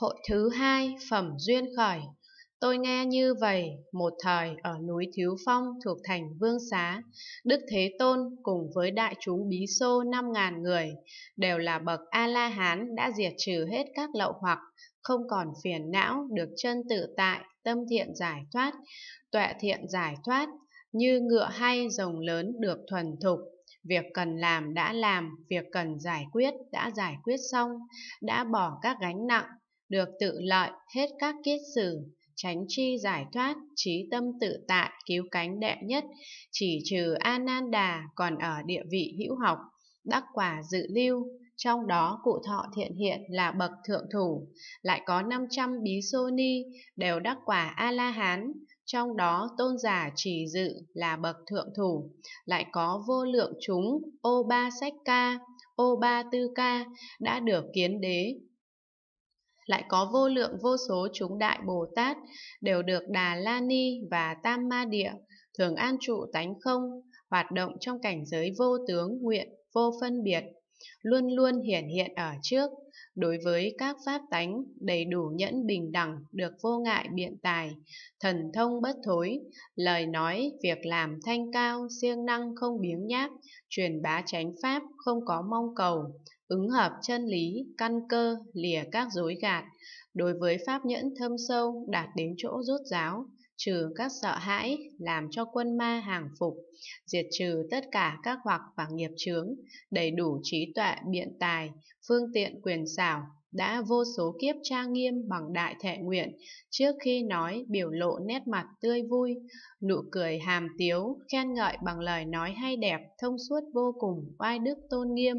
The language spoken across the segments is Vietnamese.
Hội thứ hai Phẩm Duyên Khởi Tôi nghe như vậy, một thời ở núi Thiếu Phong thuộc thành Vương Xá, Đức Thế Tôn cùng với đại chúng Bí Xô 5.000 người, đều là bậc A-la-hán đã diệt trừ hết các lậu hoặc, không còn phiền não, được chân tự tại, tâm thiện giải thoát, tuệ thiện giải thoát, như ngựa hay rồng lớn được thuần thục, việc cần làm đã làm, việc cần giải quyết đã giải quyết xong, đã bỏ các gánh nặng, được tự lợi hết các kiết sử, tránh chi giải thoát, trí tâm tự tại, cứu cánh đệ nhất, chỉ trừ Ananda còn ở địa vị hữu học, đắc quả dự lưu, trong đó cụ thọ thiện hiện là bậc thượng thủ, lại có 500 bí sô ni đều đắc quả A-la-hán, trong đó tôn giả chỉ dự là bậc thượng thủ, lại có vô lượng chúng ô ba sách ca, ô ba tư ca đã được kiến đế lại có vô lượng vô số chúng đại Bồ Tát đều được Đà La Ni và Tam Ma Địa thường an trụ tánh không, hoạt động trong cảnh giới vô tướng nguyện, vô phân biệt, luôn luôn hiển hiện ở trước, đối với các pháp tánh đầy đủ nhẫn bình đẳng được vô ngại biện tài, thần thông bất thối, lời nói, việc làm thanh cao, siêng năng không biếng nhác, truyền bá chánh pháp không có mong cầu, ứng hợp chân lý, căn cơ, lìa các dối gạt, đối với pháp nhẫn thâm sâu đạt đến chỗ rốt ráo trừ các sợ hãi, làm cho quân ma hàng phục, diệt trừ tất cả các hoặc và nghiệp chướng, đầy đủ trí tuệ biện tài, phương tiện quyền xảo, đã vô số kiếp tra nghiêm bằng đại thệ nguyện, trước khi nói biểu lộ nét mặt tươi vui, nụ cười hàm tiếu, khen ngợi bằng lời nói hay đẹp, thông suốt vô cùng, oai đức tôn nghiêm,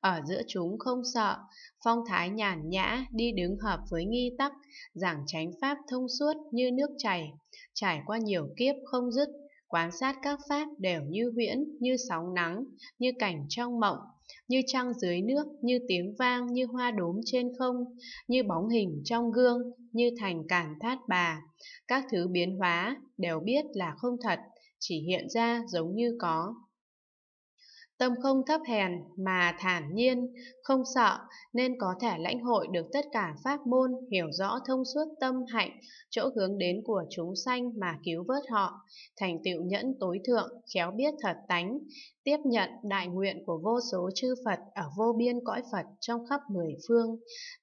ở giữa chúng không sợ, phong thái nhàn nhã, đi đứng hợp với nghi tắc, giảng chánh pháp thông suốt như nước chảy, trải qua nhiều kiếp không dứt, quan sát các pháp đều như huyễn, như sóng nắng, như cảnh trong mộng, như trăng dưới nước, như tiếng vang, như hoa đốm trên không, như bóng hình trong gương, như thành cảng thát bà. Các thứ biến hóa đều biết là không thật, chỉ hiện ra giống như có. Tâm không thấp hèn mà thản nhiên, không sợ nên có thể lãnh hội được tất cả pháp môn, hiểu rõ thông suốt tâm hạnh, chỗ hướng đến của chúng sanh mà cứu vớt họ, thành tựu nhẫn tối thượng, khéo biết thật tánh, tiếp nhận đại nguyện của vô số chư Phật ở vô biên cõi Phật trong khắp mười phương,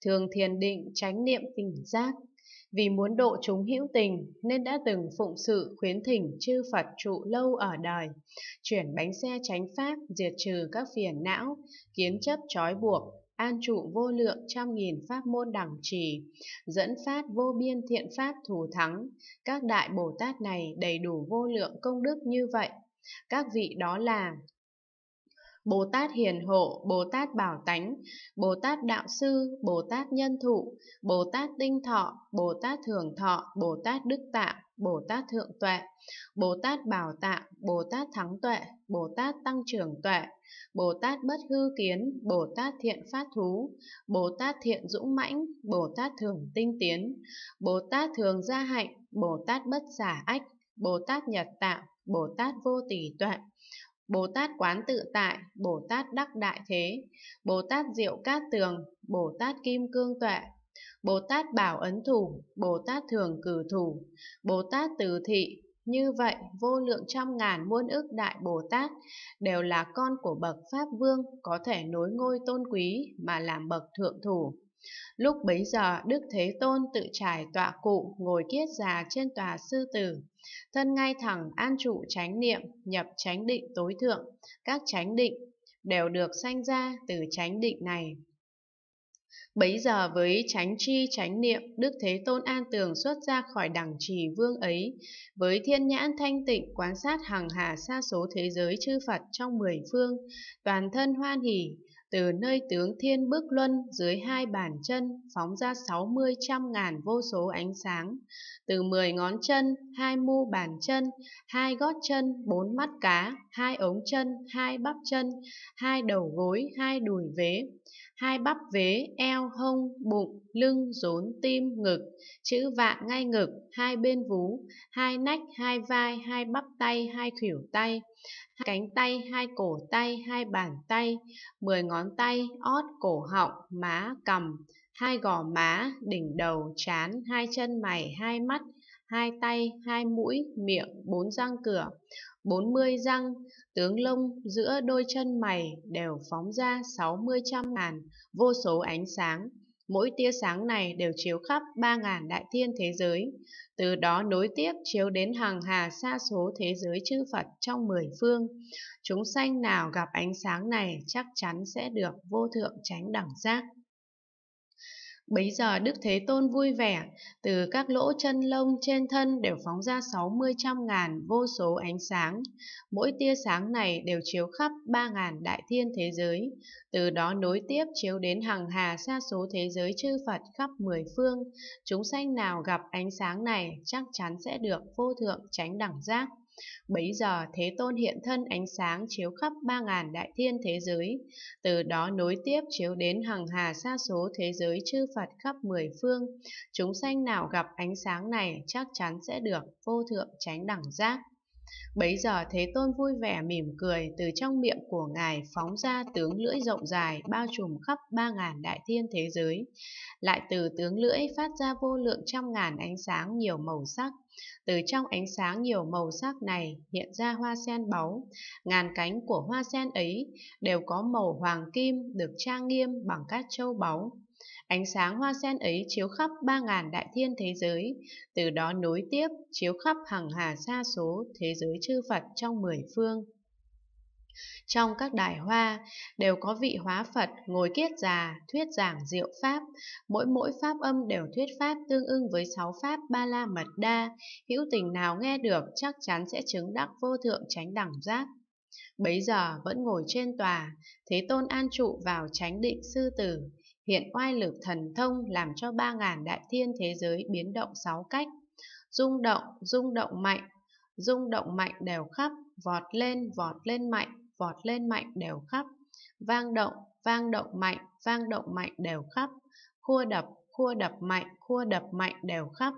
thường thiền định tránh niệm tỉnh giác, vì muốn độ chúng hữu tình nên đã từng phụng sự khuyến thỉnh chư Phật trụ lâu ở đời, chuyển bánh xe tránh pháp diệt trừ các phiền não, kiến chấp trói buộc, an trụ vô lượng trăm nghìn pháp môn đẳng trì, dẫn phát vô biên thiện pháp thù thắng. Các đại Bồ Tát này đầy đủ vô lượng công đức như vậy. Các vị đó là Bồ Tát Hiền Hộ, Bồ Tát Bảo Tánh, Bồ Tát Đạo Sư, Bồ Tát Nhân Thụ, Bồ Tát Tinh Thọ, Bồ Tát Thường Thọ, Bồ Tát Đức Tạng, Bồ Tát Thượng Tuệ, Bồ Tát Bảo Tạng, Bồ Tát Thắng Tuệ, Bồ Tát Tăng Trưởng Tuệ, Bồ Tát Bất Hư Kiến, Bồ Tát Thiện Phát Thú, Bồ Tát Thiện Dũng Mãnh, Bồ Tát Thường Tinh Tiến, Bồ Tát Thường Gia Hạnh, Bồ Tát Bất Giả Ách, Bồ Tát Nhật Tạng, Bồ Tát Vô Tỷ Tuệ, Bồ Tát Quán Tự Tại, Bồ Tát Đắc Đại Thế, Bồ Tát Diệu Cát Tường, Bồ Tát Kim Cương Tuệ, Bồ Tát Bảo Ấn Thủ, Bồ Tát Thường Cử Thủ, Bồ Tát Từ Thị, như vậy, vô lượng trăm ngàn muôn ức đại Bồ Tát đều là con của bậc Pháp Vương có thể nối ngôi tôn quý mà làm bậc thượng thủ. Lúc bấy giờ, Đức Thế Tôn tự trải tọa cụ ngồi kiết già trên tòa sư tử. Thân ngay thẳng an trụ chánh niệm, nhập chánh định tối thượng, các chánh định đều được sanh ra từ chánh định này. Bấy giờ với chánh chi chánh niệm, Đức Thế Tôn An Tường xuất ra khỏi đẳng trì vương ấy, với thiên nhãn thanh tịnh quan sát hằng hà xa số thế giới chư Phật trong mười phương, toàn thân hoan hỷ, từ nơi tướng thiên bước luân dưới hai bàn chân phóng ra sáu mươi trăm ngàn vô số ánh sáng, từ mười ngón chân, hai mu bàn chân, hai gót chân, bốn mắt cá, hai ống chân, hai bắp chân, hai đầu gối, hai đùi vế, hai bắp vế, eo, hông, bụng, lưng, rốn, tim, ngực, chữ vạn ngay ngực, hai bên vú, hai nách, hai vai, hai bắp tay, hai khuỷu tay, hai cánh tay, hai cổ tay, hai bàn tay, mười ngón tay, ót, cổ họng, má, cằm, hai gò má, đỉnh đầu, trán, hai chân mày, hai mắt, hai tay, hai mũi, miệng, bốn răng cửa, bốn mươi răng, tướng lông giữa đôi chân mày đều phóng ra sáu mươi trăm ngàn, vô số ánh sáng. Mỗi tia sáng này đều chiếu khắp ba ngàn đại thiên thế giới, từ đó nối tiếp chiếu đến hàng hà xa số thế giới chư Phật trong mười phương. Chúng sanh nào gặp ánh sáng này chắc chắn sẽ được vô thượng tránh đẳng giác. Bấy giờ Đức Thế Tôn vui vẻ, từ các lỗ chân lông trên thân đều phóng ra 60 trăm ngàn vô số ánh sáng. Mỗi tia sáng này đều chiếu khắp 3 ngàn đại thiên thế giới, từ đó nối tiếp chiếu đến hàng hà xa số thế giới chư Phật khắp mười phương. Chúng sanh nào gặp ánh sáng này chắc chắn sẽ được vô thượng tránh đẳng giác. Bấy giờ Thế Tôn hiện thân ánh sáng chiếu khắp ba ngàn đại thiên thế giới, từ đó nối tiếp chiếu đến hằng hà xa số thế giới chư Phật khắp mười phương. Chúng sanh nào gặp ánh sáng này chắc chắn sẽ được vô thượng tránh đẳng giác. Bấy giờ Thế Tôn vui vẻ mỉm cười từ trong miệng của Ngài phóng ra tướng lưỡi rộng dài bao trùm khắp ba ngàn đại thiên thế giới. Lại từ tướng lưỡi phát ra vô lượng trăm ngàn ánh sáng nhiều màu sắc. Từ trong ánh sáng nhiều màu sắc này hiện ra hoa sen báu, ngàn cánh của hoa sen ấy đều có màu hoàng kim được trang nghiêm bằng các châu báu. Ánh sáng hoa sen ấy chiếu khắp ba ngàn đại thiên thế giới, từ đó nối tiếp chiếu khắp hàng hà xa số thế giới chư Phật trong mười phương. Trong các đài hoa đều có vị hóa Phật ngồi kiết già, thuyết giảng diệu pháp, mỗi mỗi pháp âm đều thuyết pháp tương ưng với sáu pháp ba la mật đa, hữu tình nào nghe được chắc chắn sẽ chứng đắc vô thượng chánh đẳng giác. Bấy giờ vẫn ngồi trên tòa, Thế Tôn an trụ vào chánh định sư tử, hiện oai lực thần thông làm cho ba ngàn đại thiên thế giới biến động sáu cách. Rung động, rung động mạnh, rung động mạnh đều khắp, vọt lên, vọt lên mạnh, vọt lên mạnh đều khắp, vang động, vang động mạnh, vang động mạnh đều khắp, khua đập, khua đập mạnh, khua đập mạnh đều khắp,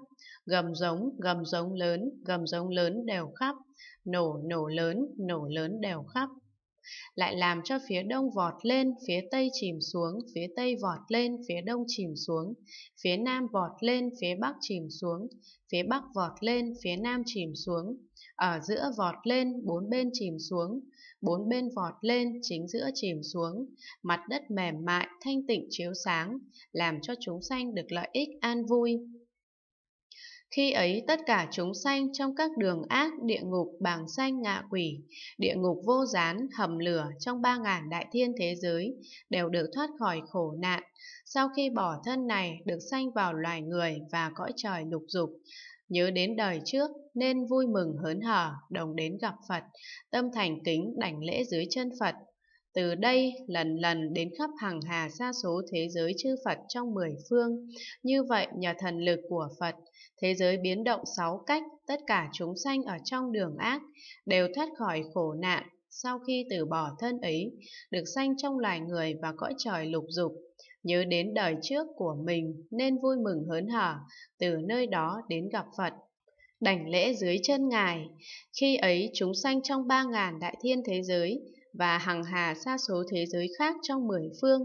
gầm giống, gầm giống lớn, gầm giống lớn đều khắp, nổ, nổ lớn, nổ lớn đều khắp. Lại làm cho phía đông vọt lên, phía tây chìm xuống, phía tây vọt lên, phía đông chìm xuống, phía nam vọt lên, phía bắc chìm xuống, phía bắc vọt lên, phía nam chìm xuống, ở giữa vọt lên, bốn bên chìm xuống, bốn bên vọt lên, chính giữa chìm xuống, mặt đất mềm mại, thanh tịnh chiếu sáng, làm cho chúng sanh được lợi ích an vui. Khi ấy tất cả chúng sanh trong các đường ác, địa ngục, bàng sanh, ngạ quỷ, địa ngục vô gián, hầm lửa trong ba ngàn đại thiên thế giới đều được thoát khỏi khổ nạn. Sau khi bỏ thân này được sanh vào loài người và cõi trời lục dục, nhớ đến đời trước nên vui mừng hớn hở đồng đến gặp Phật, tâm thành kính đảnh lễ dưới chân Phật. Từ đây lần lần đến khắp hàng hà xa số thế giới chư Phật trong mười phương, như vậy nhờ thần lực của Phật, thế giới biến động sáu cách, tất cả chúng sanh ở trong đường ác đều thoát khỏi khổ nạn sau khi từ bỏ thân ấy, được sanh trong loài người và cõi trời lục dục nhớ đến đời trước của mình nên vui mừng hớn hở từ nơi đó đến gặp Phật. Đảnh lễ dưới chân Ngài, khi ấy chúng sanh trong ba ngàn đại thiên thế giới và hằng hà xa số thế giới khác trong mười phương,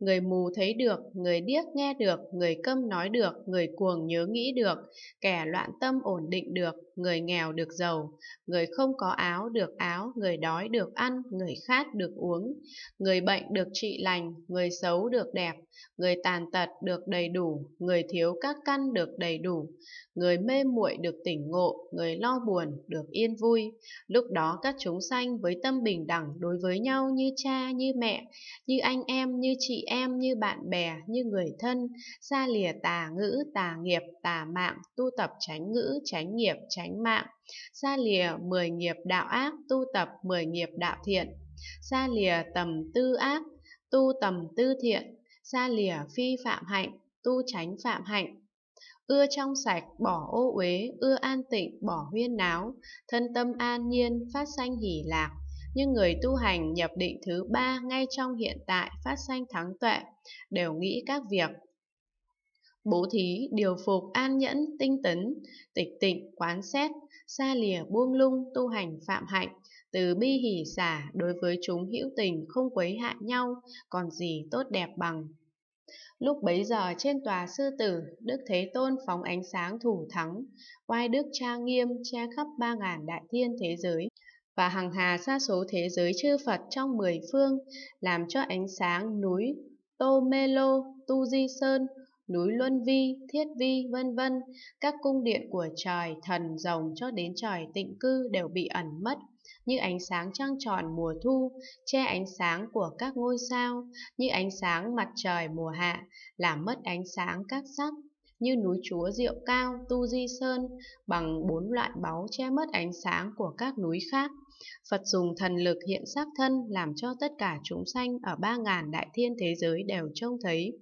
người mù thấy được, người điếc nghe được, người câm nói được, người cuồng nhớ nghĩ được, kẻ loạn tâm ổn định được, người nghèo được giàu, người không có áo được áo, người đói được ăn, người khát được uống, người bệnh được trị lành, người xấu được đẹp, người tàn tật được đầy đủ, người thiếu các căn được đầy đủ, người mê muội được tỉnh ngộ, người lo buồn được yên vui. Lúc đó các chúng sanh với tâm bình đẳng đối với nhau như cha, như mẹ, như anh em, như chị em, như bạn bè, như người thân, xa lìa tà ngữ, tà nghiệp, tà mạng, tu tập tránh ngữ, tránh nghiệp, tránh chánh mạng, xa lìa mười nghiệp đạo ác, tu tập mười nghiệp đạo thiện, xa lìa tầm tư ác, tu tầm tư thiện, xa lìa phi phạm hạnh, tu tránh phạm hạnh. Ưa trong sạch, bỏ ô uế, ưa an tịnh, bỏ huyên náo, thân tâm an nhiên, phát sanh hỷ lạc. Nhưng người tu hành nhập định thứ ba ngay trong hiện tại phát sanh thắng tuệ, đều nghĩ các việc bố thí, điều phục, an nhẫn, tinh tấn, tịch tịnh, quán xét, xa lìa buông lung, tu hành phạm hạnh, từ bi hỷ xả đối với chúng hữu tình không quấy hại nhau, còn gì tốt đẹp bằng. Lúc bấy giờ trên tòa sư tử, Đức Thế Tôn phóng ánh sáng thủ thắng, oai đức cha nghiêm che khắp ba ngàn đại thiên thế giới và hằng hà xa số thế giới chư Phật trong mười phương, làm cho ánh sáng núi Tô Mê Lô, Tu Di Sơn, núi Luân Vi, Thiết Vi, vân vân, các cung điện của trời thần rồng cho đến trời tịnh cư đều bị ẩn mất như ánh sáng trăng tròn mùa thu, che ánh sáng của các ngôi sao, như ánh sáng mặt trời mùa hạ, làm mất ánh sáng các sắc, như núi chúa Diệu Cao, Tu Di Sơn, bằng bốn loại báu che mất ánh sáng của các núi khác. Phật dùng thần lực hiện sắc thân làm cho tất cả chúng sanh ở ba ngàn đại thiên thế giới đều trông thấy.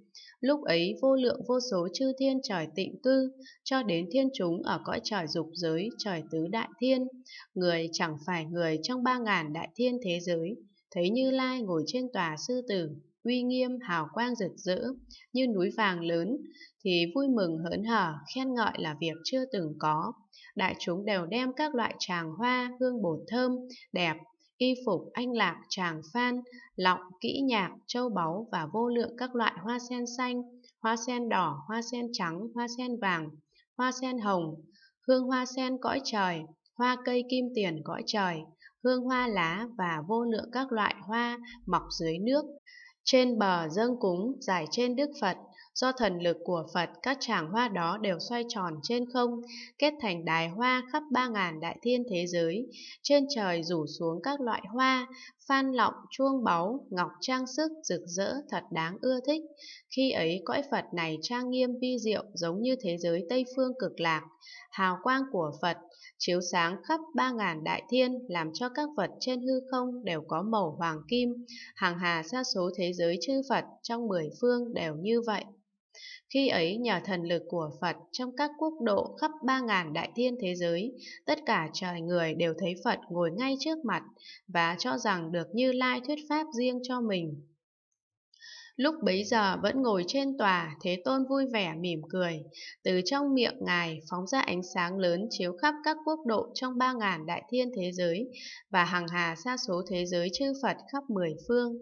Lúc ấy vô lượng vô số chư thiên trời tịnh cư, cho đến thiên chúng ở cõi trời dục giới, trời tứ đại thiên. Người chẳng phải người trong ba ngàn đại thiên thế giới, thấy Như Lai ngồi trên tòa sư tử, uy nghiêm hào quang rực rỡ như núi vàng lớn thì vui mừng hớn hở khen ngợi là việc chưa từng có đại chúng đều đem các loại tràng hoa hương bổ thơm đẹp y phục anh lạc tràng phan, lọng, kỹ nhạc, châu báu và vô lượng các loại hoa sen xanh, hoa sen đỏ, hoa sen trắng, hoa sen vàng, hoa sen hồng, hương hoa sen cõi trời, hoa cây kim tiền cõi trời, hương hoa lá và vô lượng các loại hoa mọc dưới nước, trên bờ dâng cúng giải trên Đức Phật Do thần lực của Phật, các tràng hoa đó đều xoay tròn trên không, kết thành đài hoa khắp ba ngàn đại thiên thế giới. Trên trời rủ xuống các loại hoa, phan lọng, chuông báu, ngọc trang sức, rực rỡ, thật đáng ưa thích. Khi ấy cõi Phật này trang nghiêm vi diệu giống như thế giới Tây Phương cực lạc. Hào quang của Phật chiếu sáng khắp ba ngàn đại thiên làm cho các vật trên hư không đều có màu hoàng kim. Hàng hà sa số thế giới chư Phật trong mười phương đều như vậy. Khi ấy nhờ thần lực của Phật trong các quốc độ khắp ba ngàn đại thiên thế giới, tất cả trời người đều thấy Phật ngồi ngay trước mặt và cho rằng được Như Lai thuyết pháp riêng cho mình. Lúc bấy giờ vẫn ngồi trên tòa, Thế Tôn vui vẻ mỉm cười. Từ trong miệng Ngài phóng ra ánh sáng lớn chiếu khắp các quốc độ trong ba ngàn đại thiên thế giới và hàng hà xa số thế giới chư Phật khắp mười phương.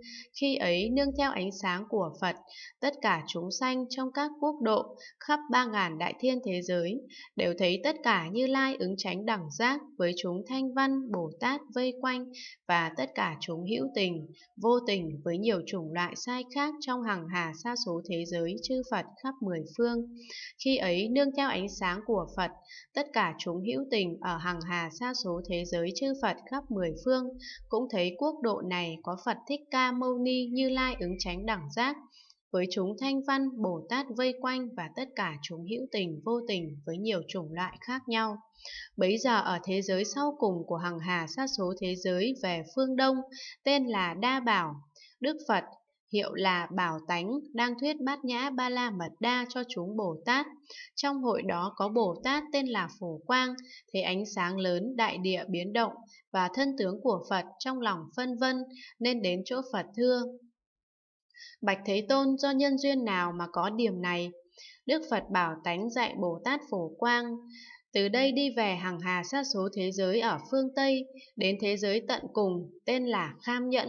Khi ấy, nương theo ánh sáng của Phật, tất cả chúng sanh trong các quốc độ khắp ba ngàn đại thiên thế giới đều thấy tất cả như lai ứng tránh đẳng giác với chúng thanh văn, Bồ Tát vây quanh và tất cả chúng hữu tình, vô tình với nhiều chủng loại sai khác trong hàng hà sa số thế giới chư Phật khắp mười phương. Khi ấy, nương theo ánh sáng của Phật, tất cả chúng hữu tình ở hàng hà sa số thế giới chư Phật khắp mười phương cũng thấy quốc độ này có Phật Thích Ca Mâu Ni Như Lai ứng chánh đẳng giác với chúng thanh văn, Bồ Tát vây quanh và tất cả chúng hữu tình, vô tình với nhiều chủng loại khác nhau. Bấy giờ ở thế giới sau cùng của hàng hà sa số thế giới về phương Đông, tên là Đa Bảo, Đức Phật hiệu là Bảo Tánh đang thuyết bát nhã ba la mật đa cho chúng Bồ Tát. Trong hội đó có Bồ Tát tên là Phổ Quang, thấy ánh sáng lớn đại địa biến động và thân tướng của Phật trong lòng phân vân nên đến chỗ Phật thưa. Bạch Thế Tôn do nhân duyên nào mà có điểm này? Đức Phật bảo tánh dạy Bồ Tát Phổ Quang, từ đây đi về hàng hà sa số thế giới ở phương Tây, đến thế giới tận cùng, tên là Kham Nhẫn,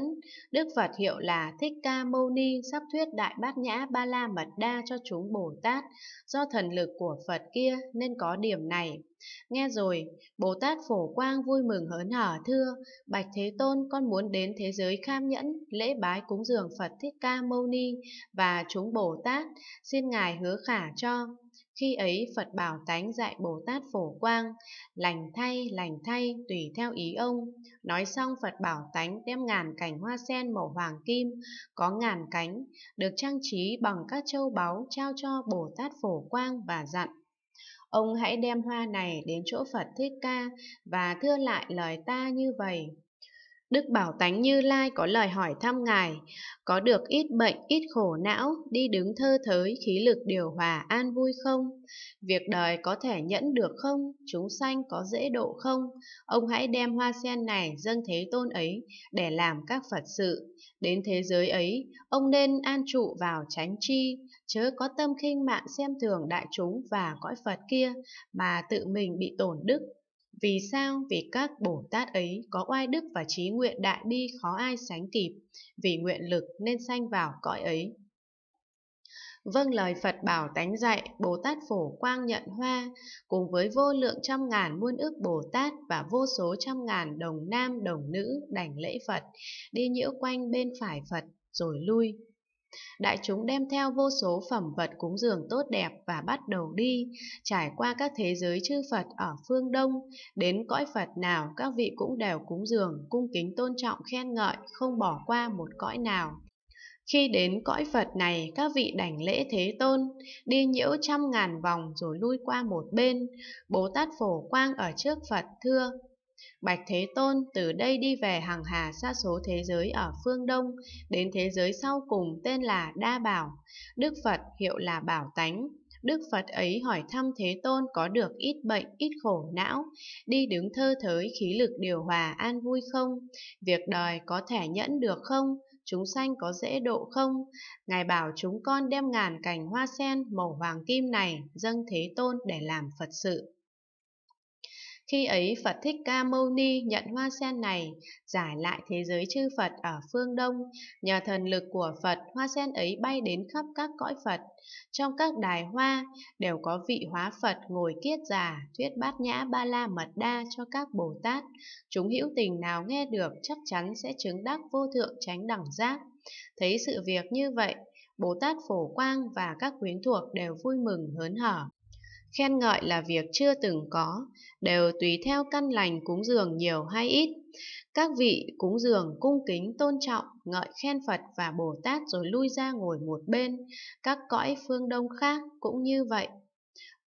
Đức Phật hiệu là Thích Ca Mâu Ni sắp thuyết Đại Bát Nhã Ba La Mật Đa cho chúng Bồ Tát, do thần lực của Phật kia nên có điểm này. Nghe rồi, Bồ Tát Phổ Quang vui mừng hớn hở thưa, Bạch Thế Tôn con muốn đến thế giới kham nhẫn, lễ bái cúng dường Phật Thích Ca Mâu Ni và chúng Bồ Tát, xin Ngài hứa khả cho. Khi ấy Phật Bảo Tánh dạy Bồ Tát Phổ Quang, lành thay, lành thay, tùy theo ý ông. Nói xong Phật Bảo Tánh đem ngàn cành hoa sen màu hoàng kim, có ngàn cánh, được trang trí bằng các châu báu trao cho Bồ Tát Phổ Quang và dặn. Ông hãy đem hoa này đến chỗ Phật Thích Ca và thưa lại lời ta như vậy. Đức Bảo Tánh Như Lai có lời hỏi thăm Ngài, có được ít bệnh, ít khổ não, đi đứng thơ thới, khí lực điều hòa, an vui không? Việc đời có thể nhẫn được không? Chúng sanh có dễ độ không? Ông hãy đem hoa sen này dâng thế tôn ấy để làm các Phật sự. Đến thế giới ấy, ông nên an trụ vào chánh chi, chớ có tâm khinh mạng xem thường đại chúng và cõi Phật kia mà tự mình bị tổn đức vì sao? Vì các Bồ Tát ấy có oai đức và trí nguyện đại đi khó ai sánh kịp, vì nguyện lực nên sanh vào cõi ấy. Vâng lời Phật bảo tánh dạy, Bồ Tát phổ quang nhận hoa, cùng với vô lượng trăm ngàn muôn ước Bồ Tát và vô số trăm ngàn đồng nam đồng nữ đảnh lễ Phật, đi nhiễu quanh bên phải Phật rồi lui Đại chúng đem theo vô số phẩm vật cúng dường tốt đẹp và bắt đầu đi, trải qua các thế giới chư Phật ở phương Đông, đến cõi Phật nào các vị cũng đều cúng dường, cung kính tôn trọng khen ngợi, không bỏ qua một cõi nào. Khi đến cõi Phật này, các vị đảnh lễ Thế Tôn, đi nhiễu trăm ngàn vòng rồi lui qua một bên. bồ Tát Phổ Quang ở trước Phật thưa, Bạch Thế Tôn từ đây đi về hàng hà xa số thế giới ở phương Đông, đến thế giới sau cùng tên là Đa Bảo. Đức Phật hiệu là Bảo Tánh. Đức Phật ấy hỏi thăm Thế Tôn có được ít bệnh, ít khổ não, đi đứng thơ thới khí lực điều hòa an vui không? Việc đời có thể nhẫn được không? Chúng sanh có dễ độ không? Ngài bảo chúng con đem ngàn cành hoa sen màu hoàng kim này dâng Thế Tôn để làm Phật sự. Khi ấy Phật Thích Ca Mâu Ni nhận hoa sen này, giải lại thế giới chư Phật ở phương Đông. Nhờ thần lực của Phật, hoa sen ấy bay đến khắp các cõi Phật. Trong các đài hoa đều có vị hóa Phật ngồi kiết già, thuyết bát nhã ba la mật đa cho các Bồ Tát. Chúng hữu tình nào nghe được chắc chắn sẽ chứng đắc vô thượng tránh đẳng giác. Thấy sự việc như vậy, Bồ Tát Phổ Quang và các quyến thuộc đều vui mừng hớn hở. Khen ngợi là việc chưa từng có, đều tùy theo căn lành cúng dường nhiều hay ít. Các vị cúng dường cung kính tôn trọng, ngợi khen Phật và Bồ Tát rồi lui ra ngồi một bên, các cõi phương Đông khác cũng như vậy.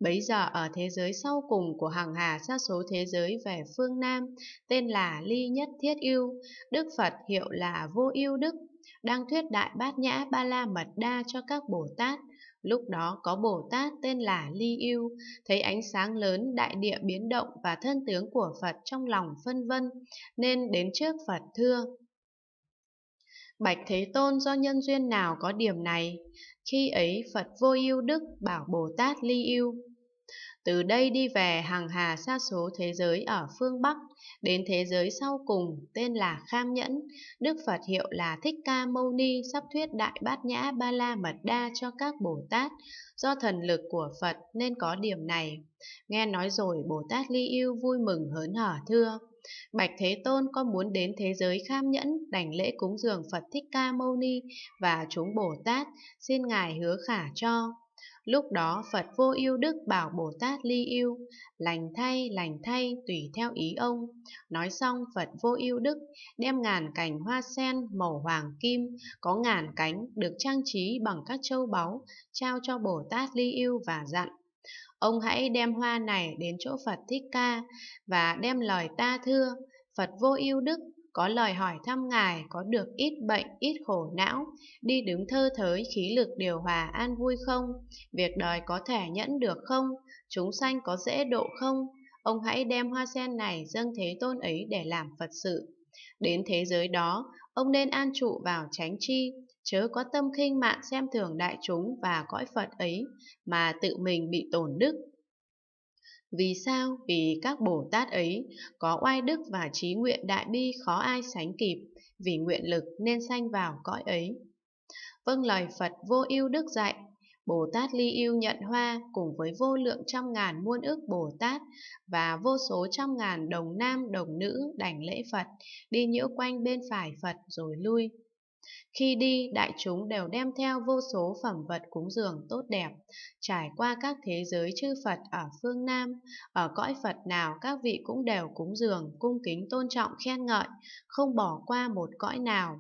Bấy giờ ở thế giới sau cùng của hàng hà xa số thế giới về phương Nam, tên là Ly Nhất Thiết Yêu, Đức Phật hiệu là Vô Yêu Đức, đang thuyết đại bát nhã ba la mật đa cho các Bồ Tát, Lúc đó có Bồ Tát tên là Ly Yêu, thấy ánh sáng lớn đại địa biến động và thân tướng của Phật trong lòng phân vân, nên đến trước Phật thưa. Bạch Thế Tôn do nhân duyên nào có điểm này? Khi ấy Phật vô ưu đức bảo Bồ Tát Ly Yêu, từ đây đi về hàng hà xa số thế giới ở phương Bắc, đến thế giới sau cùng tên là Kham Nhẫn, Đức Phật hiệu là Thích Ca Mâu Ni sắp thuyết Đại Bát Nhã Ba La Mật Đa cho các Bồ Tát, do thần lực của Phật nên có điểm này. Nghe nói rồi Bồ Tát Ly Yêu vui mừng hớn hở thưa. Bạch Thế Tôn có muốn đến thế giới kham nhẫn, đảnh lễ cúng dường Phật Thích Ca Mâu Ni và chúng Bồ Tát, xin Ngài hứa khả cho. Lúc đó Phật vô ưu đức bảo Bồ Tát ly yêu lành thay, lành thay, tùy theo ý ông. Nói xong Phật vô ưu đức đem ngàn cành hoa sen màu hoàng kim, có ngàn cánh được trang trí bằng các châu báu, trao cho Bồ Tát ly yêu và dặn. Ông hãy đem hoa này đến chỗ Phật Thích Ca và đem lời ta thưa. Phật vô ưu đức có lời hỏi thăm ngài có được ít bệnh, ít khổ não, đi đứng thơ thới khí lực điều hòa an vui không, việc đời có thể nhẫn được không, chúng sanh có dễ độ không, ông hãy đem hoa sen này dâng thế tôn ấy để làm Phật sự. Đến thế giới đó, ông nên an trụ vào tránh chi, chớ có tâm khinh mạn xem thường đại chúng và cõi Phật ấy, mà tự mình bị tổn đức, vì sao? Vì các Bồ Tát ấy có oai đức và trí nguyện đại bi khó ai sánh kịp, vì nguyện lực nên sanh vào cõi ấy. Vâng lời Phật vô ưu đức dạy, Bồ Tát Ly Yêu Nhận Hoa cùng với vô lượng trăm ngàn muôn ức Bồ Tát và vô số trăm ngàn đồng nam đồng nữ đảnh lễ Phật, đi nhiễu quanh bên phải Phật rồi lui. Khi đi, đại chúng đều đem theo vô số phẩm vật cúng dường tốt đẹp, trải qua các thế giới chư Phật ở phương Nam, ở cõi Phật nào các vị cũng đều cúng dường, cung kính tôn trọng khen ngợi, không bỏ qua một cõi nào.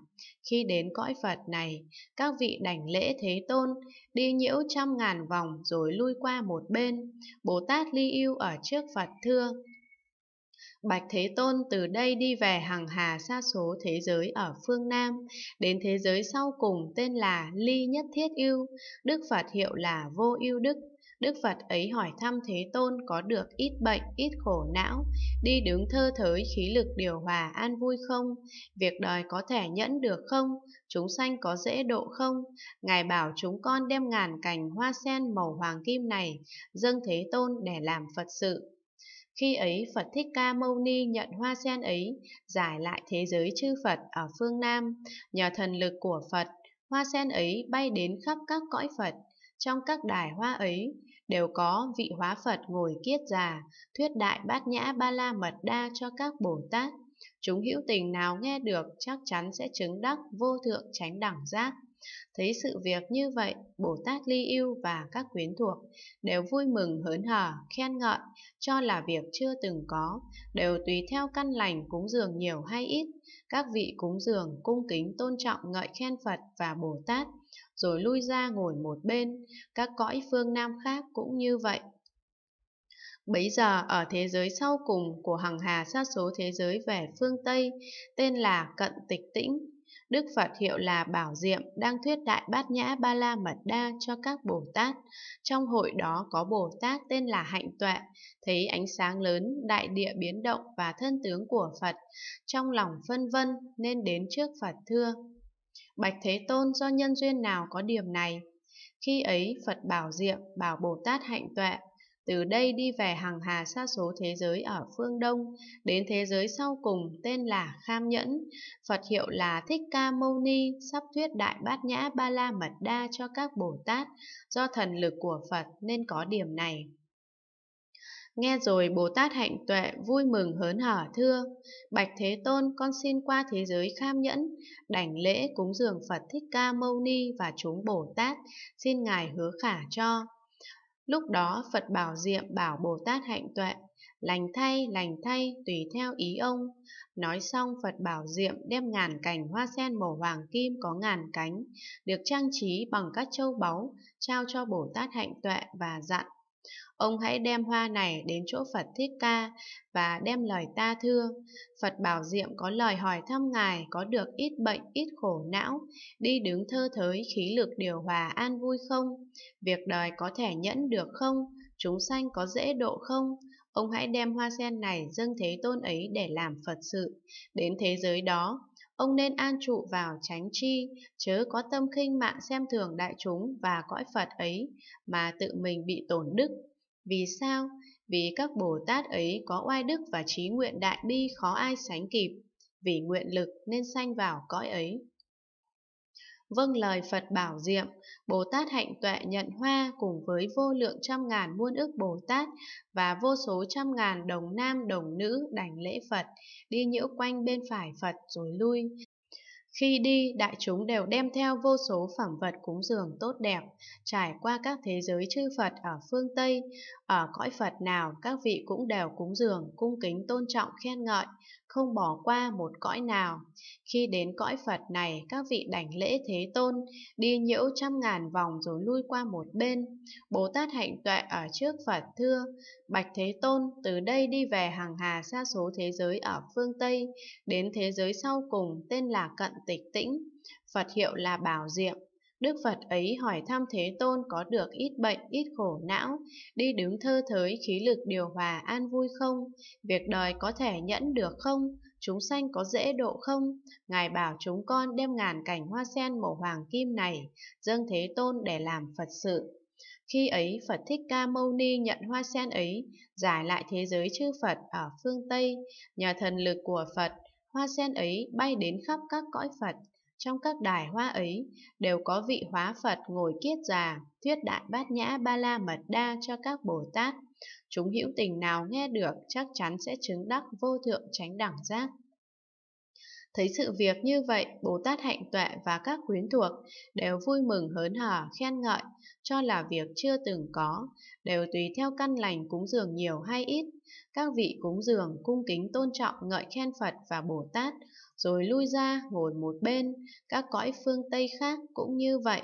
Khi đến cõi Phật này, các vị đảnh lễ Thế Tôn, đi nhiễu trăm ngàn vòng rồi lui qua một bên, Bồ Tát Ly Yêu ở trước Phật thưa. Bạch Thế Tôn từ đây đi về Hằng hà xa số thế giới ở phương Nam, đến thế giới sau cùng tên là Ly Nhất Thiết Ưu, Đức Phật hiệu là Vô Ưu Đức. Đức Phật ấy hỏi thăm Thế Tôn có được ít bệnh, ít khổ não, đi đứng thơ thới khí lực điều hòa an vui không, việc đời có thể nhẫn được không, chúng sanh có dễ độ không? Ngài bảo chúng con đem ngàn cành hoa sen màu hoàng kim này, dâng Thế Tôn để làm Phật sự. Khi ấy Phật Thích Ca Mâu Ni nhận hoa sen ấy, giải lại thế giới chư Phật ở phương Nam. Nhờ thần lực của Phật, hoa sen ấy bay đến khắp các cõi Phật. Trong các đài hoa ấy, đều có vị hóa Phật ngồi kiết già, thuyết đại bát nhã ba la mật đa cho các Bồ Tát. Chúng hữu tình nào nghe được chắc chắn sẽ chứng đắc vô thượng chánh đẳng giác. Thấy sự việc như vậy, Bồ Tát Ly Yêu và các quyến thuộc đều vui mừng hớn hở, khen ngợi, cho là việc chưa từng có, đều tùy theo căn lành cúng dường nhiều hay ít. Các vị cúng dường cung kính tôn trọng ngợi khen Phật và Bồ Tát, rồi lui ra ngồi một bên, các cõi phương Nam khác cũng như vậy. Bấy giờ ở thế giới sau cùng của hằng hà xa số thế giới về phương Tây, tên là Cận Tịch Tĩnh, Đức Phật hiệu là Bảo Diệm đang thuyết đại bát nhã ba la mật đa cho các Bồ Tát. Trong hội đó có Bồ Tát tên là Hạnh Tuệ, thấy ánh sáng lớn, đại địa biến động và thân tướng của Phật, trong lòng phân vân nên đến trước Phật thưa. Bạch Thế Tôn do nhân duyên nào có điểm này? Khi ấy Phật bảo Diệm bảo Bồ Tát Hạnh Tuệ từ đây đi về hàng hà xa số thế giới ở phương Đông, đến thế giới sau cùng tên là Kham Nhẫn, Phật hiệu là Thích Ca Mâu Ni, sắp thuyết Đại Bát Nhã Ba La Mật Đa cho các Bồ Tát, do thần lực của Phật nên có điểm này. Nghe rồi Bồ Tát hạnh tuệ vui mừng hớn hở thưa, Bạch Thế Tôn con xin qua thế giới kham nhẫn, đảnh lễ cúng dường Phật Thích Ca Mâu Ni và chúng Bồ Tát, xin Ngài hứa khả cho. Lúc đó Phật Bảo Diệm bảo Bồ Tát Hạnh Tuệ, lành thay, lành thay, tùy theo ý ông. Nói xong Phật Bảo Diệm đem ngàn cành hoa sen màu hoàng kim có ngàn cánh, được trang trí bằng các châu báu, trao cho Bồ Tát Hạnh Tuệ và dặn. Ông hãy đem hoa này đến chỗ Phật Thích Ca và đem lời ta thưa. Phật Bảo Diệm có lời hỏi thăm Ngài có được ít bệnh, ít khổ não, đi đứng thơ thới khí lực điều hòa an vui không? Việc đời có thể nhẫn được không? Chúng sanh có dễ độ không? Ông hãy đem hoa sen này dâng thế tôn ấy để làm Phật sự. Đến thế giới đó, Ông nên an trụ vào chánh chi chớ có tâm khinh mạng xem thường đại chúng và cõi Phật ấy mà tự mình bị tổn đức. Vì sao? Vì các Bồ Tát ấy có oai đức và trí nguyện đại bi khó ai sánh kịp, vì nguyện lực nên sanh vào cõi ấy vâng lời Phật bảo diệm, Bồ Tát hạnh tuệ nhận hoa cùng với vô lượng trăm ngàn muôn ức Bồ Tát và vô số trăm ngàn đồng nam đồng nữ đảnh lễ Phật, đi nhiễu quanh bên phải Phật rồi lui. Khi đi, đại chúng đều đem theo vô số phẩm vật cúng dường tốt đẹp, trải qua các thế giới chư Phật ở phương Tây. Ở cõi Phật nào, các vị cũng đều cúng dường, cung kính tôn trọng khen ngợi, không bỏ qua một cõi nào. Khi đến cõi Phật này, các vị đảnh lễ Thế Tôn, đi nhiễu trăm ngàn vòng rồi lui qua một bên. Bồ Tát hạnh tuệ ở trước Phật thưa, Bạch Thế Tôn, từ đây đi về hàng hà xa số thế giới ở phương Tây, đến thế giới sau cùng tên là Cận Tịch Tĩnh. Phật hiệu là Bảo Diệm, Đức Phật ấy hỏi thăm Thế Tôn có được ít bệnh, ít khổ não, đi đứng thơ thới khí lực điều hòa an vui không, việc đời có thể nhẫn được không, chúng sanh có dễ độ không? Ngài bảo chúng con đem ngàn cảnh hoa sen màu hoàng kim này, dâng Thế Tôn để làm Phật sự. Khi ấy Phật Thích Ca Mâu Ni nhận hoa sen ấy, giải lại thế giới chư Phật ở phương Tây, nhờ thần lực của Phật, hoa sen ấy bay đến khắp các cõi Phật, trong các đài hoa ấy đều có vị hóa Phật ngồi kiết già, thuyết đại bát nhã ba la mật đa cho các Bồ Tát. Chúng hữu tình nào nghe được chắc chắn sẽ chứng đắc vô thượng chánh đẳng giác. Thấy sự việc như vậy, Bồ Tát Hạnh Tuệ và các quyến thuộc đều vui mừng hớn hở, khen ngợi, cho là việc chưa từng có, đều tùy theo căn lành cúng dường nhiều hay ít. Các vị cúng dường cung kính tôn trọng ngợi khen Phật và Bồ Tát, rồi lui ra ngồi một bên, các cõi phương Tây khác cũng như vậy.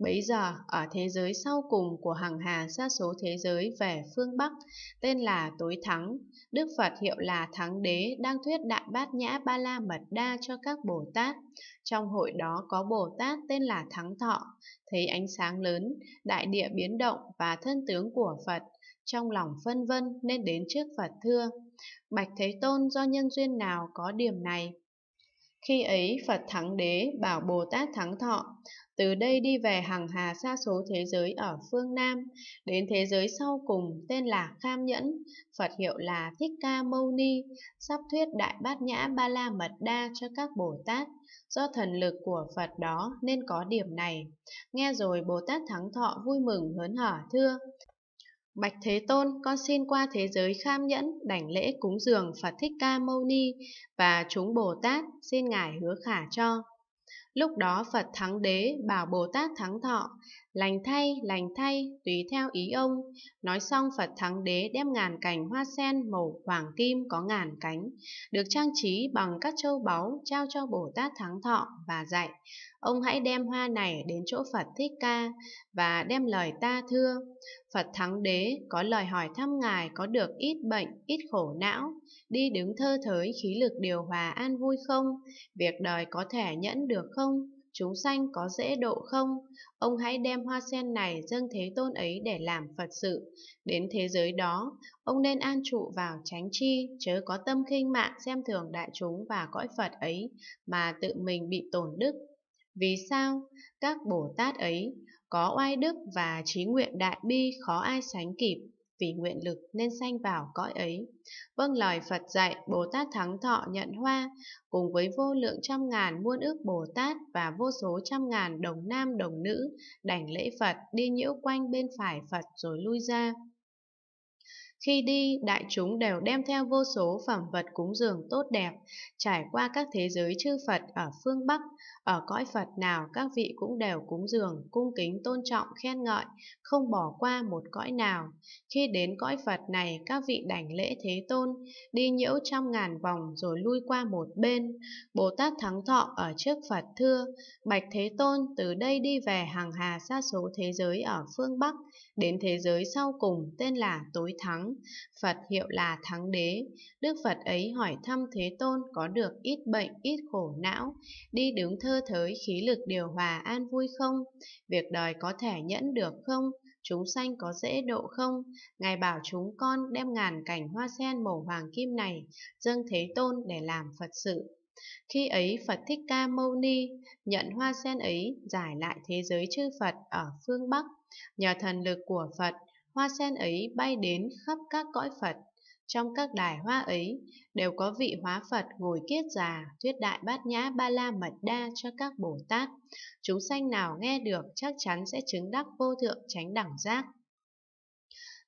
Bấy giờ, ở thế giới sau cùng của hàng hà sa số thế giới về phương Bắc, tên là Tối Thắng, Đức Phật hiệu là Thắng Đế đang thuyết Đại Bát Nhã Ba La Mật Đa cho các Bồ Tát. Trong hội đó có Bồ Tát tên là Thắng Thọ, thấy ánh sáng lớn, đại địa biến động và thân tướng của Phật, trong lòng phân vân nên đến trước Phật thưa. Bạch Thế Tôn do nhân duyên nào có điểm này? Khi ấy Phật Thắng Đế bảo Bồ Tát Thắng Thọ, từ đây đi về hằng hà xa số thế giới ở phương Nam, đến thế giới sau cùng tên là Kham Nhẫn, Phật hiệu là Thích Ca Mâu Ni, sắp thuyết Đại Bát Nhã Ba La Mật Đa cho các Bồ Tát. Do thần lực của Phật đó nên có điểm này. Nghe rồi Bồ Tát Thắng Thọ vui mừng hớn hở thưa. Bạch Thế Tôn, con xin qua thế giới kham nhẫn, đảnh lễ cúng dường Phật Thích Ca Mâu Ni và chúng Bồ Tát, xin Ngài hứa khả cho. Lúc đó Phật Thắng Đế bảo Bồ Tát Thắng Thọ Lành thay, lành thay, tùy theo ý ông. Nói xong Phật Thắng Đế đem ngàn cành hoa sen màu hoàng kim có ngàn cánh, được trang trí bằng các châu báu trao cho Bồ Tát Thắng Thọ và dạy. Ông hãy đem hoa này đến chỗ Phật Thích Ca và đem lời ta thưa. Phật Thắng Đế có lời hỏi thăm Ngài có được ít bệnh, ít khổ não, đi đứng thơ thới khí lực điều hòa an vui không, việc đời có thể nhẫn được không? chúng sanh có dễ độ không? Ông hãy đem hoa sen này dâng thế tôn ấy để làm Phật sự. Đến thế giới đó, ông nên an trụ vào tránh chi, chớ có tâm khinh mạng xem thường đại chúng và cõi Phật ấy, mà tự mình bị tổn đức. Vì sao? Các Bồ Tát ấy có oai đức và trí nguyện đại bi khó ai sánh kịp vì nguyện lực nên sanh vào cõi ấy. Vâng lời Phật dạy, Bồ Tát thắng thọ nhận hoa, cùng với vô lượng trăm ngàn muôn ước Bồ Tát và vô số trăm ngàn đồng nam đồng nữ, đảnh lễ Phật, đi nhiễu quanh bên phải Phật rồi lui ra. Khi đi, đại chúng đều đem theo vô số phẩm vật cúng dường tốt đẹp, trải qua các thế giới chư Phật ở phương Bắc, ở cõi Phật nào các vị cũng đều cúng dường, cung kính tôn trọng khen ngợi, không bỏ qua một cõi nào. Khi đến cõi Phật này, các vị đảnh lễ Thế Tôn, đi nhiễu trăm ngàn vòng rồi lui qua một bên. Bồ Tát Thắng Thọ ở trước Phật thưa, Bạch Thế Tôn từ đây đi về hàng hà xa số thế giới ở phương Bắc, đến thế giới sau cùng tên là Tối Thắng, Phật hiệu là Thắng Đế. Đức Phật ấy hỏi thăm Thế Tôn có được ít bệnh, ít khổ não, đi đứng thơ thới khí lực điều hòa an vui không? Việc đời có thể nhẫn được không? Chúng sanh có dễ độ không? Ngài bảo chúng con đem ngàn cảnh hoa sen màu hoàng kim này dâng Thế Tôn để làm Phật sự. Khi ấy Phật Thích Ca Mâu Ni nhận hoa sen ấy giải lại thế giới chư Phật ở phương Bắc. Nhờ thần lực của Phật, hoa sen ấy bay đến khắp các cõi Phật. Trong các đài hoa ấy đều có vị hóa Phật ngồi kiết già thuyết đại bát nhã ba la mật đa cho các Bồ Tát. Chúng sanh nào nghe được chắc chắn sẽ chứng đắc vô thượng chánh đẳng giác.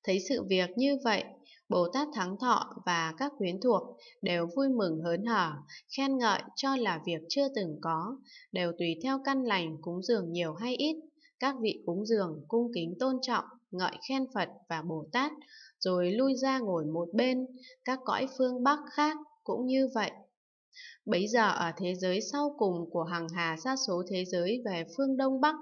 Thấy sự việc như vậy, Bồ Tát Thắng Thọ và các quyến thuộc đều vui mừng hớn hở, khen ngợi cho là việc chưa từng có, đều tùy theo căn lành cúng dường nhiều hay ít. Các vị cúng dường cung kính tôn trọng, ngợi khen Phật và Bồ Tát, rồi lui ra ngồi một bên, các cõi phương Bắc khác cũng như vậy. Bấy giờ ở thế giới sau cùng của hàng hà sa số thế giới về phương Đông Bắc,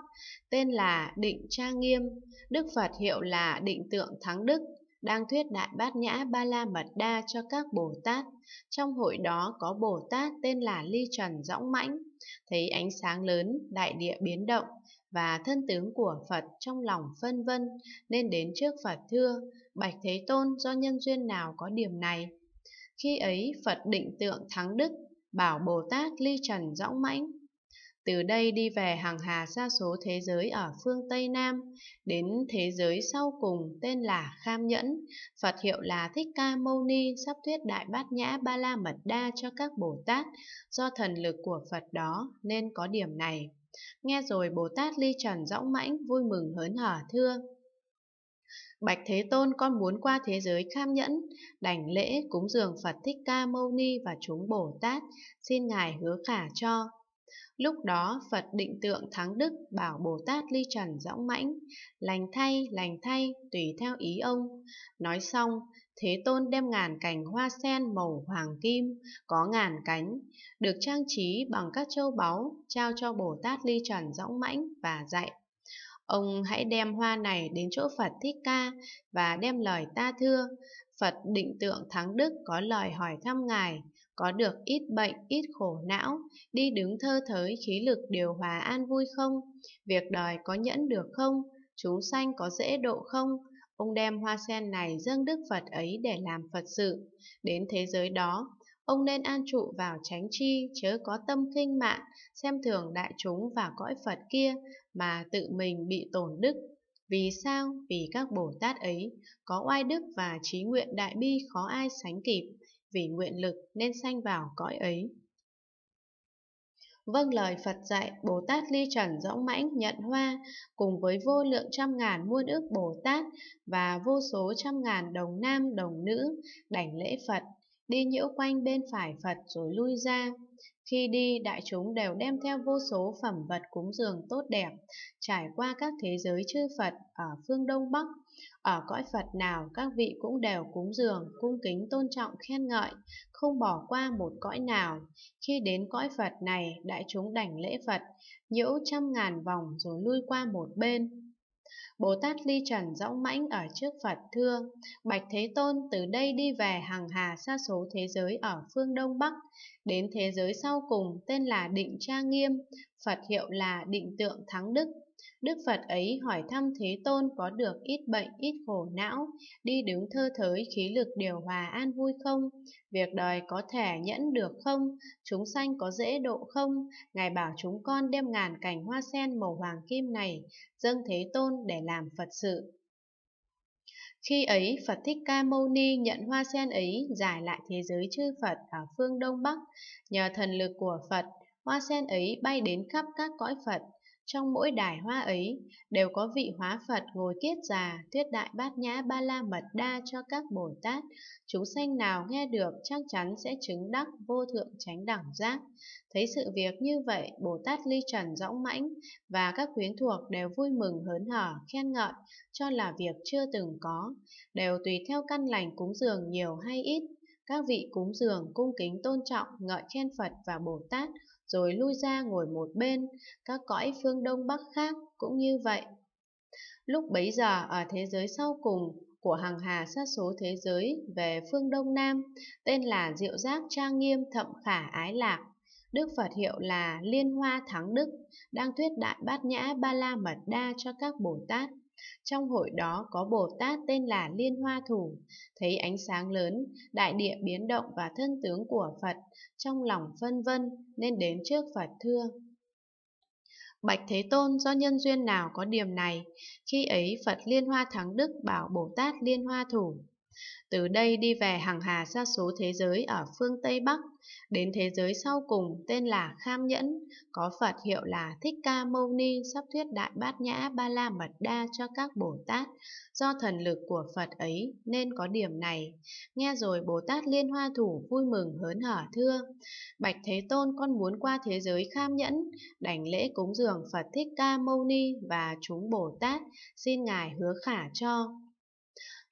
tên là Định Trang Nghiêm, Đức Phật hiệu là Định Tượng Thắng Đức, đang thuyết đại bát nhã ba la mật đa cho các Bồ Tát. Trong hội đó có Bồ Tát tên là Ly Trần Dõng Mãnh, thấy ánh sáng lớn, đại địa biến động và thân tướng của Phật trong lòng phân vân nên đến trước Phật thưa, Bạch Thế Tôn do nhân duyên nào có điểm này? Khi ấy Phật định tượng thắng đức, bảo Bồ Tát Ly Trần Dõng Mãnh từ đây đi về hàng hà xa số thế giới ở phương Tây Nam, đến thế giới sau cùng tên là Kham Nhẫn, Phật hiệu là Thích Ca Mâu Ni sắp thuyết Đại Bát Nhã Ba La Mật Đa cho các Bồ Tát, do thần lực của Phật đó nên có điểm này. Nghe rồi Bồ Tát Ly Trần dõng mãnh vui mừng hớn hở thưa. Bạch Thế Tôn con muốn qua thế giới kham nhẫn, đảnh lễ cúng dường Phật Thích Ca Mâu Ni và chúng Bồ Tát, xin Ngài hứa khả cho. Lúc đó Phật định tượng Thắng Đức bảo Bồ Tát Ly Trần dõng mãnh, lành thay, lành thay, tùy theo ý ông. Nói xong, Thế Tôn đem ngàn cành hoa sen màu hoàng kim, có ngàn cánh, được trang trí bằng các châu báu, trao cho Bồ Tát Ly Trần dõng mãnh và dạy. Ông hãy đem hoa này đến chỗ Phật Thích Ca và đem lời ta thưa. Phật định tượng Thắng Đức có lời hỏi thăm Ngài, có được ít bệnh, ít khổ não, đi đứng thơ thới khí lực điều hòa an vui không? Việc đời có nhẫn được không? Chúng sanh có dễ độ không? Ông đem hoa sen này dâng Đức Phật ấy để làm Phật sự. Đến thế giới đó, ông nên an trụ vào tránh chi, chớ có tâm khinh mạn, xem thường đại chúng và cõi Phật kia, mà tự mình bị tổn đức. Vì sao? Vì các Bồ Tát ấy có oai đức và trí nguyện đại bi khó ai sánh kịp vì nguyện lực nên sanh vào cõi ấy. Vâng lời Phật dạy, Bồ Tát ly trần dõng mãnh nhận hoa, cùng với vô lượng trăm ngàn muôn ước Bồ Tát và vô số trăm ngàn đồng nam đồng nữ, đảnh lễ Phật, đi nhiễu quanh bên phải Phật rồi lui ra. Khi đi, đại chúng đều đem theo vô số phẩm vật cúng dường tốt đẹp, trải qua các thế giới chư Phật ở phương Đông Bắc. Ở cõi Phật nào, các vị cũng đều cúng dường, cung kính tôn trọng khen ngợi, không bỏ qua một cõi nào. Khi đến cõi Phật này, đại chúng đảnh lễ Phật, nhiễu trăm ngàn vòng rồi lui qua một bên, Bồ Tát Ly Trần rõng mãnh ở trước Phật thưa, Bạch Thế Tôn từ đây đi về hàng hà xa số thế giới ở phương Đông Bắc, đến thế giới sau cùng tên là Định Tra Nghiêm, Phật hiệu là Định Tượng Thắng Đức. Đức Phật ấy hỏi thăm Thế Tôn có được ít bệnh, ít khổ não, đi đứng thơ thới khí lực điều hòa an vui không? Việc đời có thể nhẫn được không? Chúng sanh có dễ độ không? Ngài bảo chúng con đem ngàn cành hoa sen màu hoàng kim này, dâng Thế Tôn để làm Phật sự. Khi ấy, Phật Thích Ca Mâu Ni nhận hoa sen ấy giải lại thế giới chư Phật ở phương Đông Bắc. Nhờ thần lực của Phật, hoa sen ấy bay đến khắp các cõi Phật, trong mỗi đài hoa ấy đều có vị hóa Phật ngồi kiết già thuyết đại bát nhã ba la mật đa cho các Bồ Tát. Chúng sanh nào nghe được chắc chắn sẽ chứng đắc vô thượng chánh đẳng giác. Thấy sự việc như vậy, Bồ Tát Ly Trần Dõng Mãnh và các quyến thuộc đều vui mừng hớn hở, khen ngợi, cho là việc chưa từng có, đều tùy theo căn lành cúng dường nhiều hay ít. Các vị cúng dường cung kính tôn trọng, ngợi khen Phật và Bồ Tát, rồi lui ra ngồi một bên, các cõi phương Đông Bắc khác cũng như vậy. Lúc bấy giờ ở thế giới sau cùng của hàng hà sát số thế giới về phương Đông Nam, tên là Diệu Giác Trang Nghiêm Thậm Khả Ái Lạc, Đức Phật hiệu là Liên Hoa Thắng Đức, đang thuyết đại bát nhã ba la mật đa cho các Bồ Tát. Trong hội đó có Bồ Tát tên là Liên Hoa Thủ, thấy ánh sáng lớn, đại địa biến động và thân tướng của Phật, trong lòng phân vân nên đến trước Phật thưa. Bạch Thế Tôn do nhân duyên nào có điểm này, khi ấy Phật Liên Hoa Thắng Đức bảo Bồ Tát Liên Hoa Thủ, từ đây đi về hàng hà xa số thế giới ở phương Tây Bắc, đến thế giới sau cùng tên là Kham Nhẫn, có Phật hiệu là Thích Ca Mâu Ni sắp thuyết Đại Bát Nhã Ba La Mật Đa cho các Bồ Tát, do thần lực của Phật ấy nên có điểm này. Nghe rồi Bồ Tát Liên Hoa Thủ vui mừng hớn hở thưa, Bạch Thế Tôn con muốn qua thế giới Kham Nhẫn, đảnh lễ cúng dường Phật Thích Ca Mâu Ni và chúng Bồ Tát, xin Ngài hứa khả cho.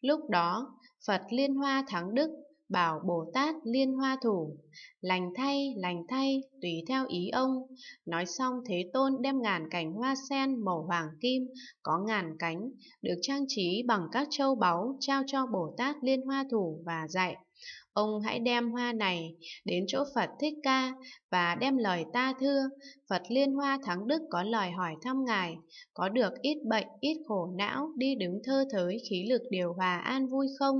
Lúc đó, Phật Liên Hoa Thắng Đức, Bảo Bồ Tát Liên Hoa Thủ, lành thay, lành thay, tùy theo ý ông. Nói xong Thế Tôn đem ngàn cánh hoa sen màu vàng kim, có ngàn cánh, được trang trí bằng các châu báu trao cho Bồ Tát Liên Hoa Thủ và dạy. Ông hãy đem hoa này đến chỗ Phật Thích Ca và đem lời ta thưa. Phật Liên Hoa Thắng Đức có lời hỏi thăm Ngài, có được ít bệnh, ít khổ não, đi đứng thơ thới, khí lực điều hòa an vui không?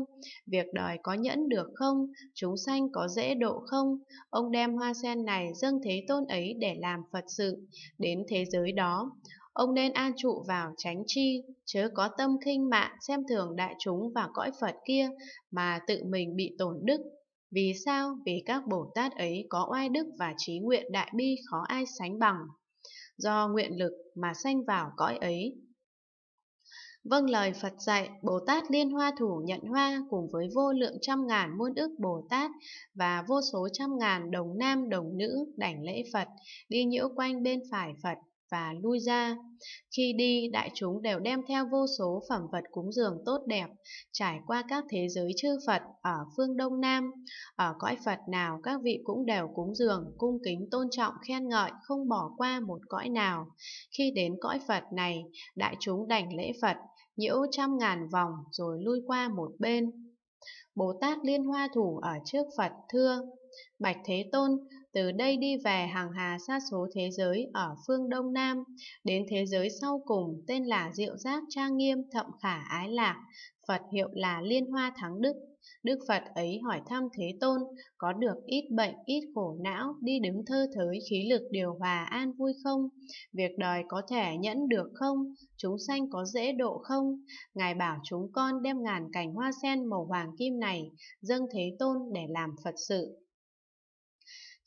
Việc đời có nhẫn được không? Chúng sanh có dễ độ không? Ông đem hoa sen này dâng Thế Tôn ấy để làm Phật sự, đến thế giới đó. Ông nên an trụ vào chánh chi, chớ có tâm khinh mạn xem thường đại chúng và cõi Phật kia mà tự mình bị tổn đức. Vì sao? Vì các Bồ Tát ấy có oai đức và trí nguyện đại bi khó ai sánh bằng. Do nguyện lực mà sanh vào cõi ấy, Vâng lời Phật dạy, Bồ Tát Liên Hoa Thủ nhận hoa cùng với vô lượng trăm ngàn muôn ức Bồ Tát và vô số trăm ngàn đồng nam đồng nữ đảnh lễ Phật, đi nhiễu quanh bên phải Phật, và lui ra. Khi đi, đại chúng đều đem theo vô số phẩm vật cúng dường tốt đẹp, trải qua các thế giới chư Phật ở phương Đông Nam. Ở cõi Phật nào các vị cũng đều cúng dường, cung kính tôn trọng khen ngợi, không bỏ qua một cõi nào. Khi đến cõi Phật này, đại chúng đảnh lễ Phật, nhiễu trăm ngàn vòng rồi lui qua một bên. Bồ Tát Liên Hoa Thủ ở trước Phật thưa, Bạch Thế Tôn, từ đây đi về hàng hà xa số thế giới ở phương Đông Nam, đến thế giới sau cùng tên là Diệu Giác Trang Nghiêm Thậm Khả Ái Lạc, Phật hiệu là Liên Hoa Thắng Đức. Đức Phật ấy hỏi thăm Thế Tôn, có được ít bệnh, ít khổ não, đi đứng thơ thới, khí lực điều hòa, an vui không? Việc đời có thể nhẫn được không? Chúng sanh có dễ độ không? Ngài bảo chúng con đem ngàn cành hoa sen màu hoàng kim này, dâng Thế Tôn để làm Phật sự.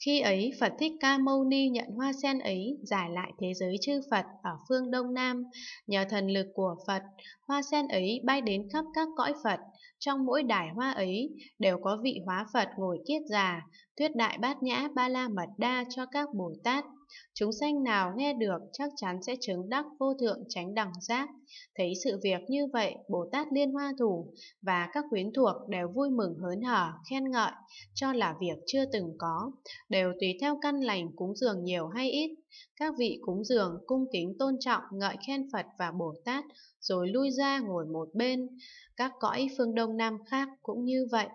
Khi ấy Phật Thích Ca Mâu Ni nhận hoa sen ấy giải lại thế giới chư Phật ở phương Đông Nam, nhờ thần lực của Phật hoa sen ấy bay đến khắp các cõi Phật, trong mỗi đài hoa ấy đều có vị hóa Phật ngồi kiết già, thuyết đại bát nhã ba la mật đa cho các Bồ Tát. Chúng sanh nào nghe được chắc chắn sẽ chứng đắc vô thượng tránh đẳng giác. Thấy sự việc như vậy, Bồ Tát Liên Hoa Thủ và các quyến thuộc đều vui mừng hớn hở, khen ngợi, cho là việc chưa từng có, đều tùy theo căn lành cúng dường nhiều hay ít các vị cúng dường cung kính tôn trọng ngợi khen Phật và Bồ Tát rồi lui ra ngồi một bên. Các cõi phương Đông Nam khác cũng như vậy.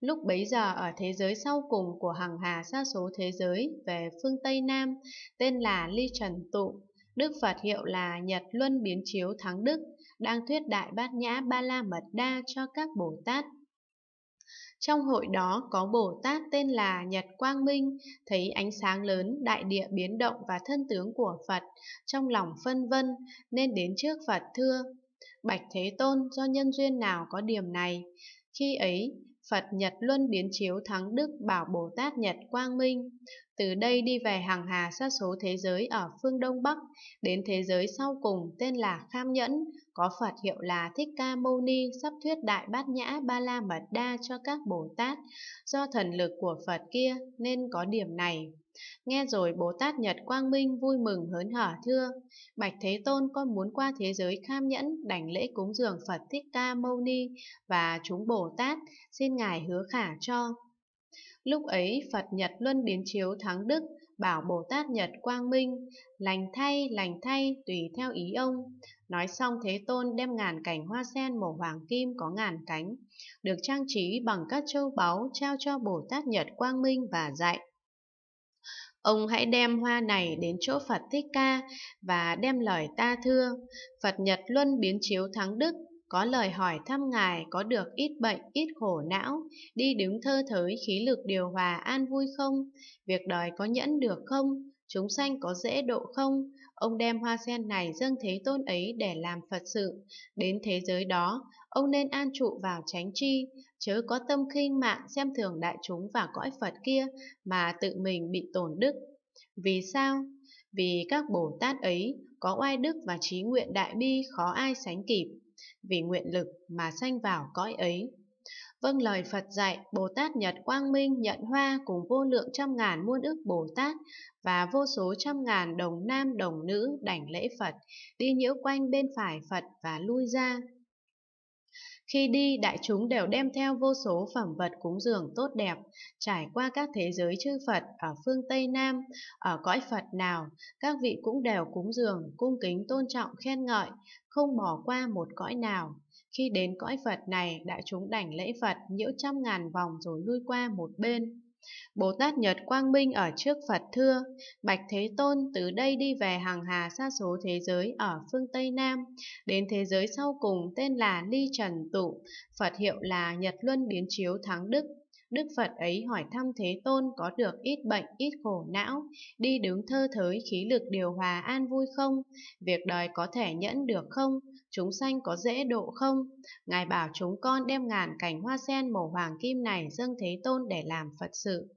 Lúc bấy giờ ở thế giới sau cùng của hằng hà xa số thế giới về phương Tây Nam tên là Ly Trần Tụ, Đức Phật hiệu là Nhật Luân Biến Chiếu Thắng Đức, đang thuyết Đại Bát Nhã Ba La Mật Đa cho các Bồ Tát trong hội đó có Bồ Tát tên là Nhật Quang Minh, thấy ánh sáng lớn, đại địa biến động và thân tướng của Phật, trong lòng phân vân, nên đến trước Phật thưa. Bạch Thế Tôn do nhân duyên nào có điểm này? Khi ấy, Phật Nhật Luân biến chiếu thắng đức bảo Bồ Tát Nhật Quang Minh, từ đây đi về hàng hà sa số thế giới ở phương Đông Bắc, đến thế giới sau cùng tên là Kham Nhẫn, có Phật hiệu là Thích Ca Mâu Ni sắp thuyết Đại Bát Nhã Ba La Mật Đa cho các Bồ Tát, do thần lực của Phật kia nên có điểm này. Nghe rồi Bồ Tát Nhật Quang Minh vui mừng hớn hở thưa, Bạch Thế Tôn con muốn qua thế giới kham nhẫn đảnh lễ cúng dường Phật Thích Ca Mâu Ni và chúng Bồ Tát, xin Ngài hứa khả cho. Lúc ấy Phật Nhật Luân biến chiếu thắng Đức, bảo Bồ Tát Nhật Quang Minh, lành thay, lành thay, tùy theo ý ông. Nói xong Thế Tôn đem ngàn cảnh hoa sen màu vàng kim có ngàn cánh, được trang trí bằng các châu báu trao cho Bồ Tát Nhật Quang Minh và dạy. Ông hãy đem hoa này đến chỗ Phật Thích Ca và đem lời ta thưa. Phật Nhật Luân biến chiếu thắng Đức có lời hỏi thăm ngài có được ít bệnh, ít khổ não, đi đứng thơ thới khí lực điều hòa an vui không, việc đời có nhẫn được không, chúng sanh có dễ độ không, ông đem hoa sen này dâng thế tôn ấy để làm Phật sự. Đến thế giới đó, ông nên an trụ vào tránh chi, chớ có tâm khinh mạng xem thường đại chúng và cõi Phật kia mà tự mình bị tổn đức. Vì sao? Vì các Bồ Tát ấy có oai đức và trí nguyện đại bi khó ai sánh kịp vì nguyện lực mà sanh vào cõi ấy. Vâng lời Phật dạy, Bồ Tát Nhật Quang Minh nhận hoa cùng vô lượng trăm ngàn muôn ước Bồ Tát và vô số trăm ngàn đồng nam đồng nữ đảnh lễ Phật, đi nhiễu quanh bên phải Phật và lui ra khi đi, đại chúng đều đem theo vô số phẩm vật cúng dường tốt đẹp, trải qua các thế giới chư Phật ở phương Tây Nam, ở cõi Phật nào, các vị cũng đều cúng dường, cung kính tôn trọng khen ngợi, không bỏ qua một cõi nào. Khi đến cõi Phật này, đại chúng đảnh lễ Phật nhiễu trăm ngàn vòng rồi lui qua một bên. Bồ Tát Nhật Quang Minh ở trước Phật thưa, Bạch Thế Tôn từ đây đi về hàng hà xa số thế giới ở phương Tây Nam, đến thế giới sau cùng tên là Ly Trần Tụ, Phật hiệu là Nhật Luân Biến Chiếu Thắng Đức. Đức Phật ấy hỏi thăm Thế Tôn có được ít bệnh, ít khổ não, đi đứng thơ thới khí lực điều hòa an vui không, việc đời có thể nhẫn được không, chúng sanh có dễ độ không? Ngài bảo chúng con đem ngàn cành hoa sen màu hoàng kim này dâng Thế Tôn để làm Phật sự.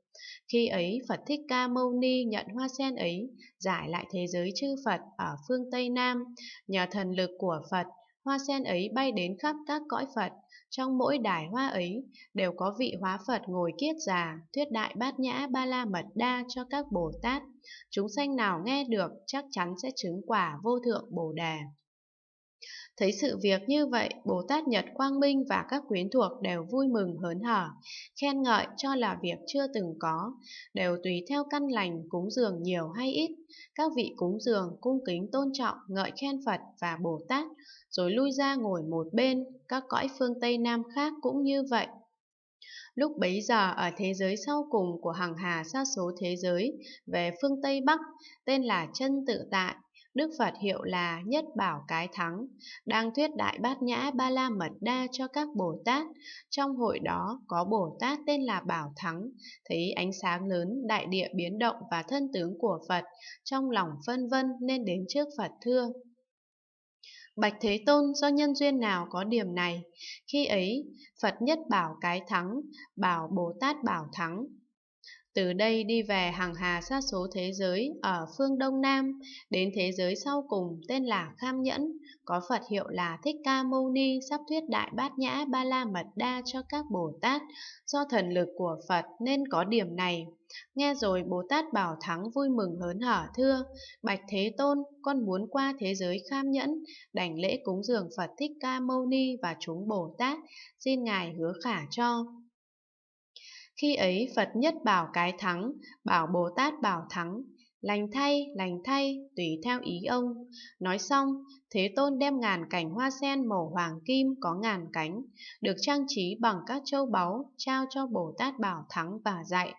Khi ấy Phật Thích Ca Mâu Ni nhận hoa sen ấy, giải lại thế giới chư Phật ở phương Tây Nam. Nhờ thần lực của Phật, hoa sen ấy bay đến khắp các cõi Phật. Trong mỗi đài hoa ấy đều có vị hóa Phật ngồi kiết già, thuyết đại bát nhã ba la mật đa cho các Bồ Tát. Chúng sanh nào nghe được chắc chắn sẽ chứng quả vô thượng Bồ Đề. Thấy sự việc như vậy, Bồ Tát Nhật Quang Minh và các quyến thuộc đều vui mừng hớn hở, khen ngợi cho là việc chưa từng có, đều tùy theo căn lành cúng dường nhiều hay ít. Các vị cúng dường cung kính tôn trọng, ngợi khen Phật và Bồ Tát, rồi lui ra ngồi một bên, các cõi phương Tây Nam khác cũng như vậy. Lúc bấy giờ ở thế giới sau cùng của Hằng hà sa số thế giới về phương Tây Bắc tên là chân tự tại Đức Phật hiệu là Nhất Bảo Cái Thắng, đang thuyết Đại Bát Nhã Ba La Mật Đa cho các Bồ Tát. Trong hội đó có Bồ Tát tên là Bảo Thắng, thấy ánh sáng lớn, đại địa biến động và thân tướng của Phật, trong lòng phân vân nên đến trước Phật thưa. Bạch Thế Tôn do nhân duyên nào có điểm này? Khi ấy, Phật nhất bảo cái thắng, bảo Bồ Tát bảo thắng, từ đây đi về hàng hà xa số thế giới ở phương Đông Nam, đến thế giới sau cùng tên là Kham Nhẫn, có Phật hiệu là Thích Ca Mâu Ni sắp thuyết Đại Bát Nhã Ba La Mật Đa cho các Bồ Tát, do thần lực của Phật nên có điểm này. Nghe rồi Bồ Tát Bảo Thắng vui mừng hớn hở thưa, Bạch Thế Tôn, con muốn qua thế giới kham nhẫn, đảnh lễ cúng dường Phật Thích Ca Mâu Ni và chúng Bồ Tát, xin Ngài hứa khả cho. Khi ấy Phật nhất bảo cái thắng, bảo Bồ Tát bảo thắng, lành thay, lành thay, tùy theo ý ông. Nói xong, Thế Tôn đem ngàn cảnh hoa sen màu hoàng kim có ngàn cánh, được trang trí bằng các châu báu, trao cho Bồ Tát Bảo Thắng và dạy.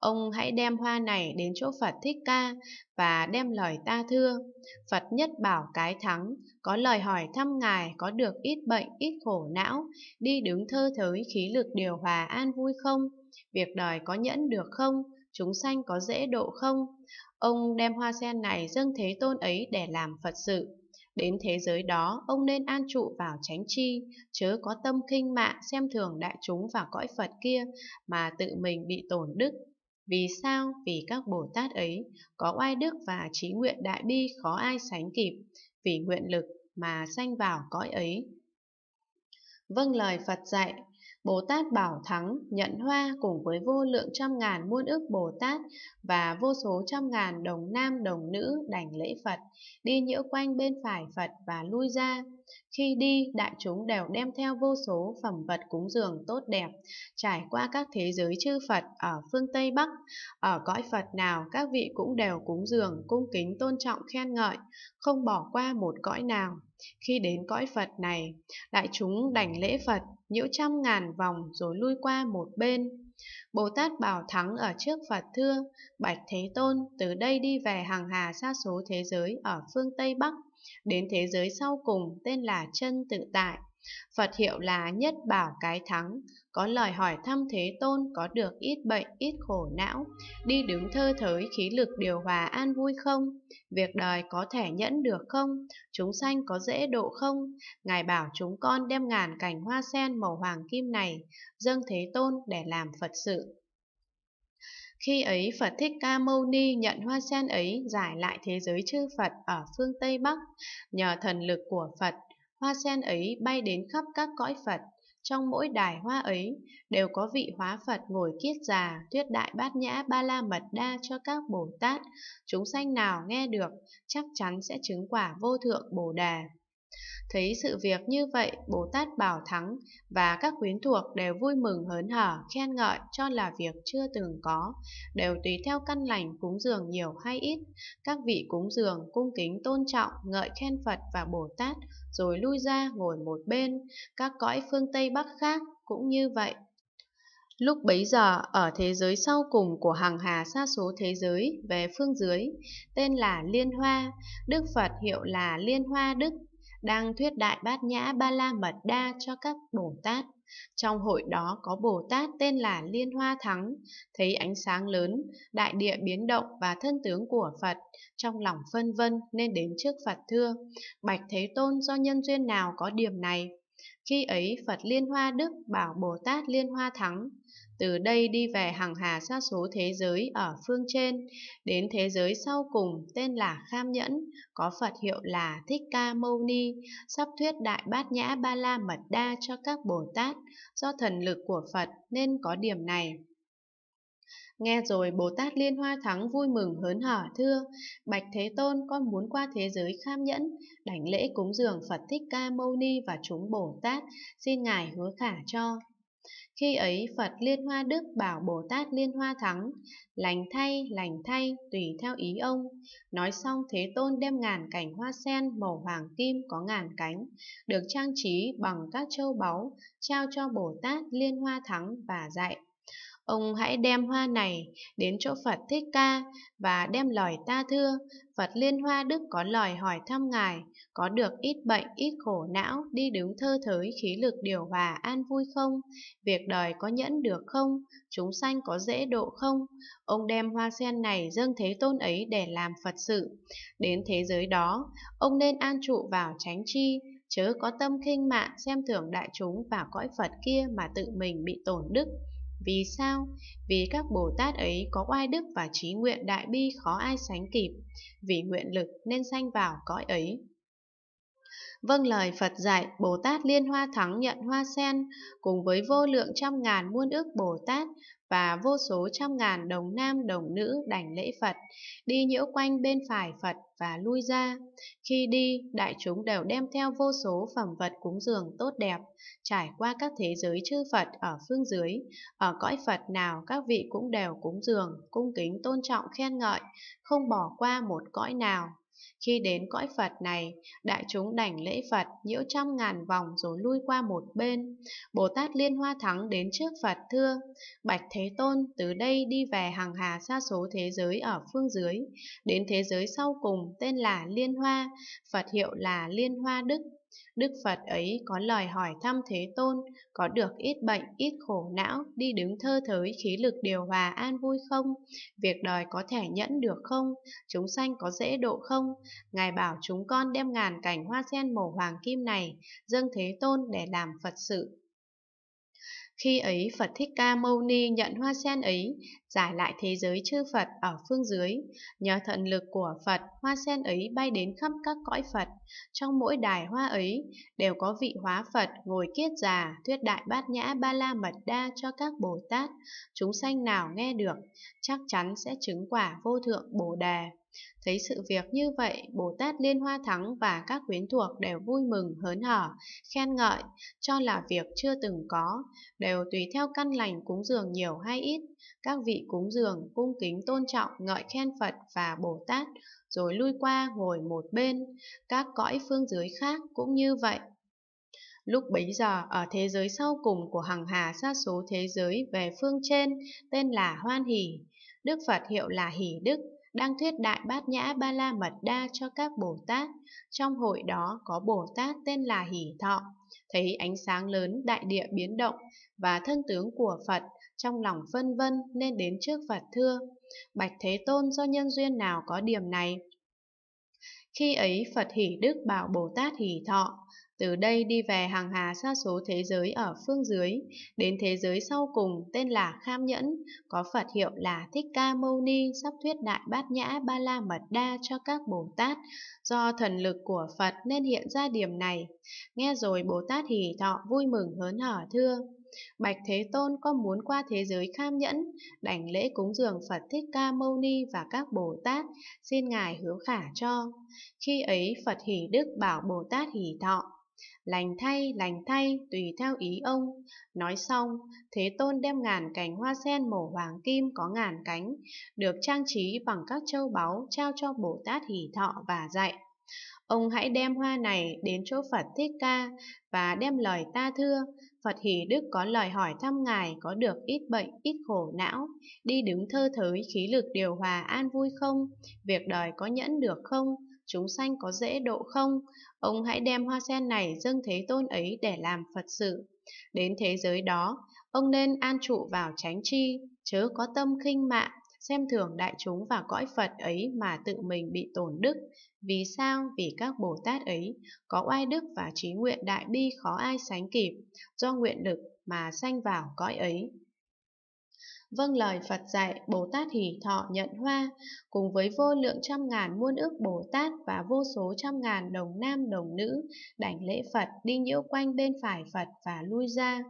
Ông hãy đem hoa này đến chỗ Phật Thích Ca và đem lời ta thưa. Phật nhất bảo cái thắng, có lời hỏi thăm Ngài có được ít bệnh, ít khổ não, đi đứng thơ thới khí lực điều hòa an vui không? việc đời có nhẫn được không, chúng sanh có dễ độ không. Ông đem hoa sen này dâng Thế Tôn ấy để làm Phật sự. Đến thế giới đó, ông nên an trụ vào chánh chi, chớ có tâm khinh mạ xem thường đại chúng và cõi Phật kia mà tự mình bị tổn đức. Vì sao? Vì các Bồ Tát ấy có oai đức và trí nguyện đại bi khó ai sánh kịp, vì nguyện lực mà sanh vào cõi ấy. Vâng lời Phật dạy, Bồ Tát Bảo Thắng nhận hoa cùng với vô lượng trăm ngàn muôn ước Bồ Tát và vô số trăm ngàn đồng nam đồng nữ đảnh lễ Phật, đi nhiễu quanh bên phải Phật và lui ra. Khi đi, đại chúng đều đem theo vô số phẩm vật cúng dường tốt đẹp, trải qua các thế giới chư Phật ở phương Tây Bắc. Ở cõi Phật nào, các vị cũng đều cúng dường, cung kính tôn trọng khen ngợi, không bỏ qua một cõi nào. Khi đến cõi Phật này, đại chúng đảnh lễ Phật, nhiễu trăm ngàn vòng rồi lui qua một bên. Bồ Tát Bảo Thắng ở trước Phật thưa, Bạch Thế Tôn từ đây đi về hàng hà xa số thế giới ở phương Tây Bắc, đến thế giới sau cùng tên là chân tự tại. Phật hiệu là nhất bảo cái thắng, có lời hỏi thăm Thế Tôn có được ít bệnh, ít khổ não, đi đứng thơ thới khí lực điều hòa an vui không? Việc đời có thể nhẫn được không? Chúng sanh có dễ độ không? Ngài bảo chúng con đem ngàn cảnh hoa sen màu hoàng kim này, dâng Thế Tôn để làm Phật sự. Khi ấy Phật Thích Ca Mâu Ni nhận hoa sen ấy giải lại thế giới chư Phật ở phương Tây Bắc. Nhờ thần lực của Phật, hoa sen ấy bay đến khắp các cõi Phật, trong mỗi đài hoa ấy đều có vị hóa Phật ngồi kiết già thuyết đại bát nhã ba la mật đa cho các Bồ Tát, chúng sanh nào nghe được chắc chắn sẽ chứng quả vô thượng Bồ Đà. Thấy sự việc như vậy, Bồ Tát Bảo Thắng và các quyến thuộc đều vui mừng hớn hở, khen ngợi cho là việc chưa từng có, đều tùy theo căn lành cúng dường nhiều hay ít. Các vị cúng dường cung kính tôn trọng, ngợi khen Phật và Bồ Tát, rồi lui ra ngồi một bên. Các cõi phương Tây Bắc khác cũng như vậy. Lúc bấy giờ, ở thế giới sau cùng của hàng hà xa số thế giới về phương dưới, tên là Liên Hoa, Đức Phật hiệu là Liên Hoa Đức đang thuyết đại bát nhã ba la mật đa cho các Bồ Tát. Trong hội đó có Bồ Tát tên là Liên Hoa Thắng, thấy ánh sáng lớn, đại địa biến động và thân tướng của Phật, trong lòng phân vân nên đến trước Phật thưa, Bạch Thế Tôn do nhân duyên nào có điểm này? Khi ấy Phật Liên Hoa Đức bảo Bồ Tát Liên Hoa Thắng, từ đây đi về hằng hà xa số thế giới ở phương trên, đến thế giới sau cùng tên là Kham Nhẫn, có Phật hiệu là Thích Ca Mâu Ni, sắp thuyết Đại Bát Nhã Ba La Mật Đa cho các Bồ Tát, do thần lực của Phật nên có điểm này. Nghe rồi Bồ Tát Liên Hoa Thắng vui mừng hớn hở thưa, Bạch Thế Tôn con muốn qua thế giới kham nhẫn, đảnh lễ cúng dường Phật Thích Ca Mâu Ni và chúng Bồ Tát, xin Ngài hứa khả cho. Khi ấy Phật Liên Hoa Đức bảo Bồ Tát Liên Hoa Thắng, lành thay, lành thay, tùy theo ý ông. Nói xong Thế Tôn đem ngàn cảnh hoa sen màu hoàng kim có ngàn cánh, được trang trí bằng các châu báu, trao cho Bồ Tát Liên Hoa Thắng và dạy. Ông hãy đem hoa này đến chỗ Phật Thích Ca và đem lời ta thưa. Phật Liên Hoa Đức có lời hỏi thăm Ngài, có được ít bệnh, ít khổ não, đi đứng thơ thới, khí lực điều hòa, an vui không? Việc đời có nhẫn được không? Chúng sanh có dễ độ không? Ông đem hoa sen này dâng Thế Tôn ấy để làm Phật sự. Đến thế giới đó, ông nên an trụ vào tránh chi, chớ có tâm khinh mạn xem thường đại chúng và cõi Phật kia mà tự mình bị tổn đức. Vì sao? Vì các Bồ Tát ấy có oai đức và trí nguyện đại bi khó ai sánh kịp, vì nguyện lực nên sanh vào cõi ấy. Vâng lời Phật dạy, Bồ Tát Liên Hoa Thắng nhận hoa sen, cùng với vô lượng trăm ngàn muôn ước Bồ Tát, và vô số trăm ngàn đồng nam đồng nữ đảnh lễ Phật, đi nhiễu quanh bên phải Phật và lui ra. Khi đi, đại chúng đều đem theo vô số phẩm vật cúng dường tốt đẹp, trải qua các thế giới chư Phật ở phương dưới, ở cõi Phật nào các vị cũng đều cúng dường, cung kính tôn trọng khen ngợi, không bỏ qua một cõi nào. Khi đến cõi Phật này, đại chúng đảnh lễ Phật nhiễu trăm ngàn vòng rồi lui qua một bên. Bồ Tát Liên Hoa Thắng đến trước Phật thưa, Bạch Thế Tôn từ đây đi về hàng hà xa số thế giới ở phương dưới, đến thế giới sau cùng tên là Liên Hoa, Phật hiệu là Liên Hoa Đức. Đức Phật ấy có lời hỏi thăm Thế Tôn, có được ít bệnh, ít khổ não, đi đứng thơ thới, khí lực điều hòa, an vui không? Việc đời có thể nhẫn được không? Chúng sanh có dễ độ không? Ngài bảo chúng con đem ngàn cảnh hoa sen màu hoàng kim này, dâng Thế Tôn để làm Phật sự. Khi ấy Phật Thích Ca Mâu Ni nhận hoa sen ấy, giải lại thế giới chư Phật ở phương dưới. Nhờ thần lực của Phật, hoa sen ấy bay đến khắp các cõi Phật. Trong mỗi đài hoa ấy, đều có vị hóa Phật ngồi kiết già, thuyết đại bát nhã ba la mật đa cho các Bồ Tát. Chúng sanh nào nghe được, chắc chắn sẽ chứng quả vô thượng Bồ Đề. Thấy sự việc như vậy, Bồ Tát Liên Hoa Thắng và các quyến thuộc đều vui mừng, hớn hở, khen ngợi, cho là việc chưa từng có, đều tùy theo căn lành cúng dường nhiều hay ít. Các vị cúng dường, cung kính tôn trọng, ngợi khen Phật và Bồ Tát, rồi lui qua ngồi một bên. Các cõi phương dưới khác cũng như vậy. Lúc bấy giờ, ở thế giới sau cùng của Hằng hà xa số thế giới về phương trên, tên là Hoan Hỷ. Đức Phật hiệu là Hỷ Đức, đang thuyết đại bát nhã ba la mật đa cho các Bồ Tát. Trong hội đó có Bồ Tát tên là Hỷ Thọ, thấy ánh sáng lớn đại địa biến động và thân tướng của Phật, trong lòng phân vân nên đến trước Phật thưa, Bạch Thế Tôn do nhân duyên nào có điểm này? Khi ấy Phật Hỷ Đức bảo Bồ Tát Hỷ Thọ, từ đây đi về hàng hà xa số thế giới ở phương dưới, đến thế giới sau cùng tên là Kham Nhẫn, có Phật hiệu là Thích Ca Mâu Ni sắp thuyết đại bát nhã ba la mật đa cho các Bồ Tát, do thần lực của Phật nên hiện ra điểm này. Nghe rồi Bồ Tát hỉ thọ vui mừng hớn hở thưa. Bạch Thế Tôn có muốn qua thế giới kham nhẫn, đảnh lễ cúng dường Phật Thích Ca Mâu Ni và các Bồ Tát, xin Ngài hứa khả cho. Khi ấy Phật Hỷ Đức bảo Bồ Tát Hỷ Thọ, Lành thay, lành thay, tùy theo ý ông. Nói xong, Thế Tôn đem ngàn cành hoa sen màu hoàng kim có ngàn cánh, được trang trí bằng các châu báu trao cho Bồ Tát Hỷ Thọ và dạy. Ông hãy đem hoa này đến chỗ Phật Thích Ca và đem lời ta thưa. Phật Hỷ Đức có lời hỏi thăm Ngài có được ít bệnh, ít khổ não, đi đứng thơ thới khí lực điều hòa an vui không, việc đời có nhẫn được không, chúng sanh có dễ độ không? Ông hãy đem hoa sen này dâng thế tôn ấy để làm Phật sự. Đến thế giới đó, ông nên an trụ vào chánh chi, chớ có tâm khinh mạ, xem thường đại chúng và cõi Phật ấy mà tự mình bị tổn đức. Vì sao? Vì các Bồ Tát ấy có oai đức và trí nguyện đại bi khó ai sánh kịp, do nguyện lực mà sanh vào cõi ấy vâng lời Phật dạy, Bồ Tát hỷ thọ nhận hoa, cùng với vô lượng trăm ngàn muôn ước Bồ Tát và vô số trăm ngàn đồng nam đồng nữ, đảnh lễ Phật đi nhiễu quanh bên phải Phật và lui ra.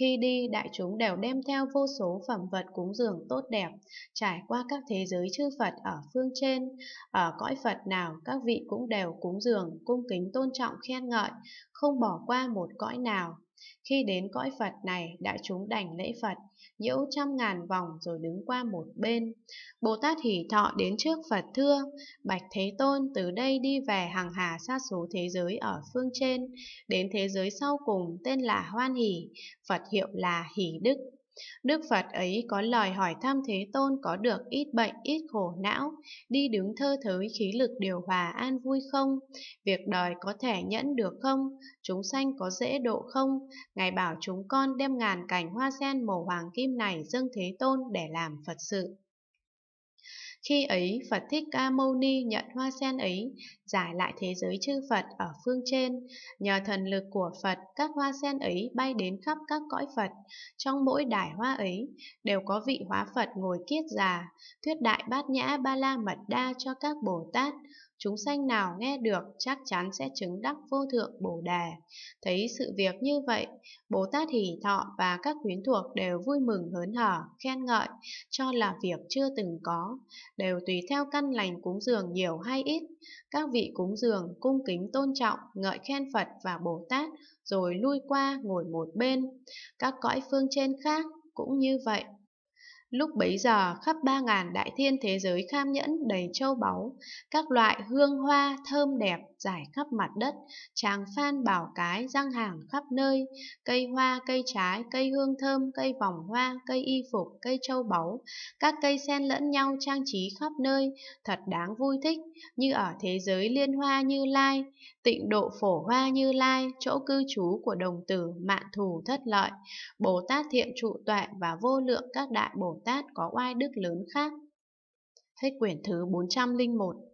Khi đi, đại chúng đều đem theo vô số phẩm vật cúng dường tốt đẹp, trải qua các thế giới chư Phật ở phương trên. Ở cõi Phật nào, các vị cũng đều cúng dường, cung kính tôn trọng khen ngợi, không bỏ qua một cõi nào. Khi đến cõi Phật này, đại chúng đành lễ Phật, nhiễu trăm ngàn vòng rồi đứng qua một bên. Bồ Tát hỉ thọ đến trước Phật thưa, Bạch Thế Tôn từ đây đi về hàng hà xa số thế giới ở phương trên, đến thế giới sau cùng tên là Hoan Hỷ, Phật hiệu là Hỷ Đức. Đức Phật ấy có lời hỏi thăm Thế Tôn có được ít bệnh, ít khổ não, đi đứng thơ thới khí lực điều hòa an vui không? Việc đời có thể nhẫn được không? Chúng sanh có dễ độ không? Ngài bảo chúng con đem ngàn cảnh hoa sen màu hoàng kim này dâng Thế Tôn để làm Phật sự. Khi ấy Phật Thích Ca Mâu Ni nhận hoa sen ấy, giải lại thế giới chư Phật ở phương trên. Nhờ thần lực của Phật, các hoa sen ấy bay đến khắp các cõi Phật. Trong mỗi đài hoa ấy, đều có vị hóa Phật ngồi kiết già, thuyết đại bát nhã ba la mật đa cho các Bồ Tát, chúng sanh nào nghe được chắc chắn sẽ chứng đắc vô thượng Bồ Đề. Thấy sự việc như vậy, Bồ Tát Hỷ Thọ và các quyến thuộc đều vui mừng hớn hở, khen ngợi, cho là việc chưa từng có, đều tùy theo căn lành cúng dường nhiều hay ít. Các vị cúng dường cung kính tôn trọng, ngợi khen Phật và Bồ Tát, rồi lui qua ngồi một bên. Các cõi phương trên khác cũng như vậy. Lúc bấy giờ khắp ba ngàn đại thiên thế giới kham nhẫn đầy châu báu, các loại hương hoa thơm đẹp trải khắp mặt đất, tràng phan bảo cái răng hàng khắp nơi, cây hoa, cây trái, cây hương thơm, cây vòng hoa, cây y phục, cây châu báu, các cây sen lẫn nhau trang trí khắp nơi, thật đáng vui thích, như ở thế giới liên hoa như lai, tịnh độ phổ hoa như lai, chỗ cư trú của đồng tử, mạn thù thất lợi, Bồ Tát thiện trụ tuệ và vô lượng các đại Bồ Tát có oai đức lớn khác. Hết quyển thứ 401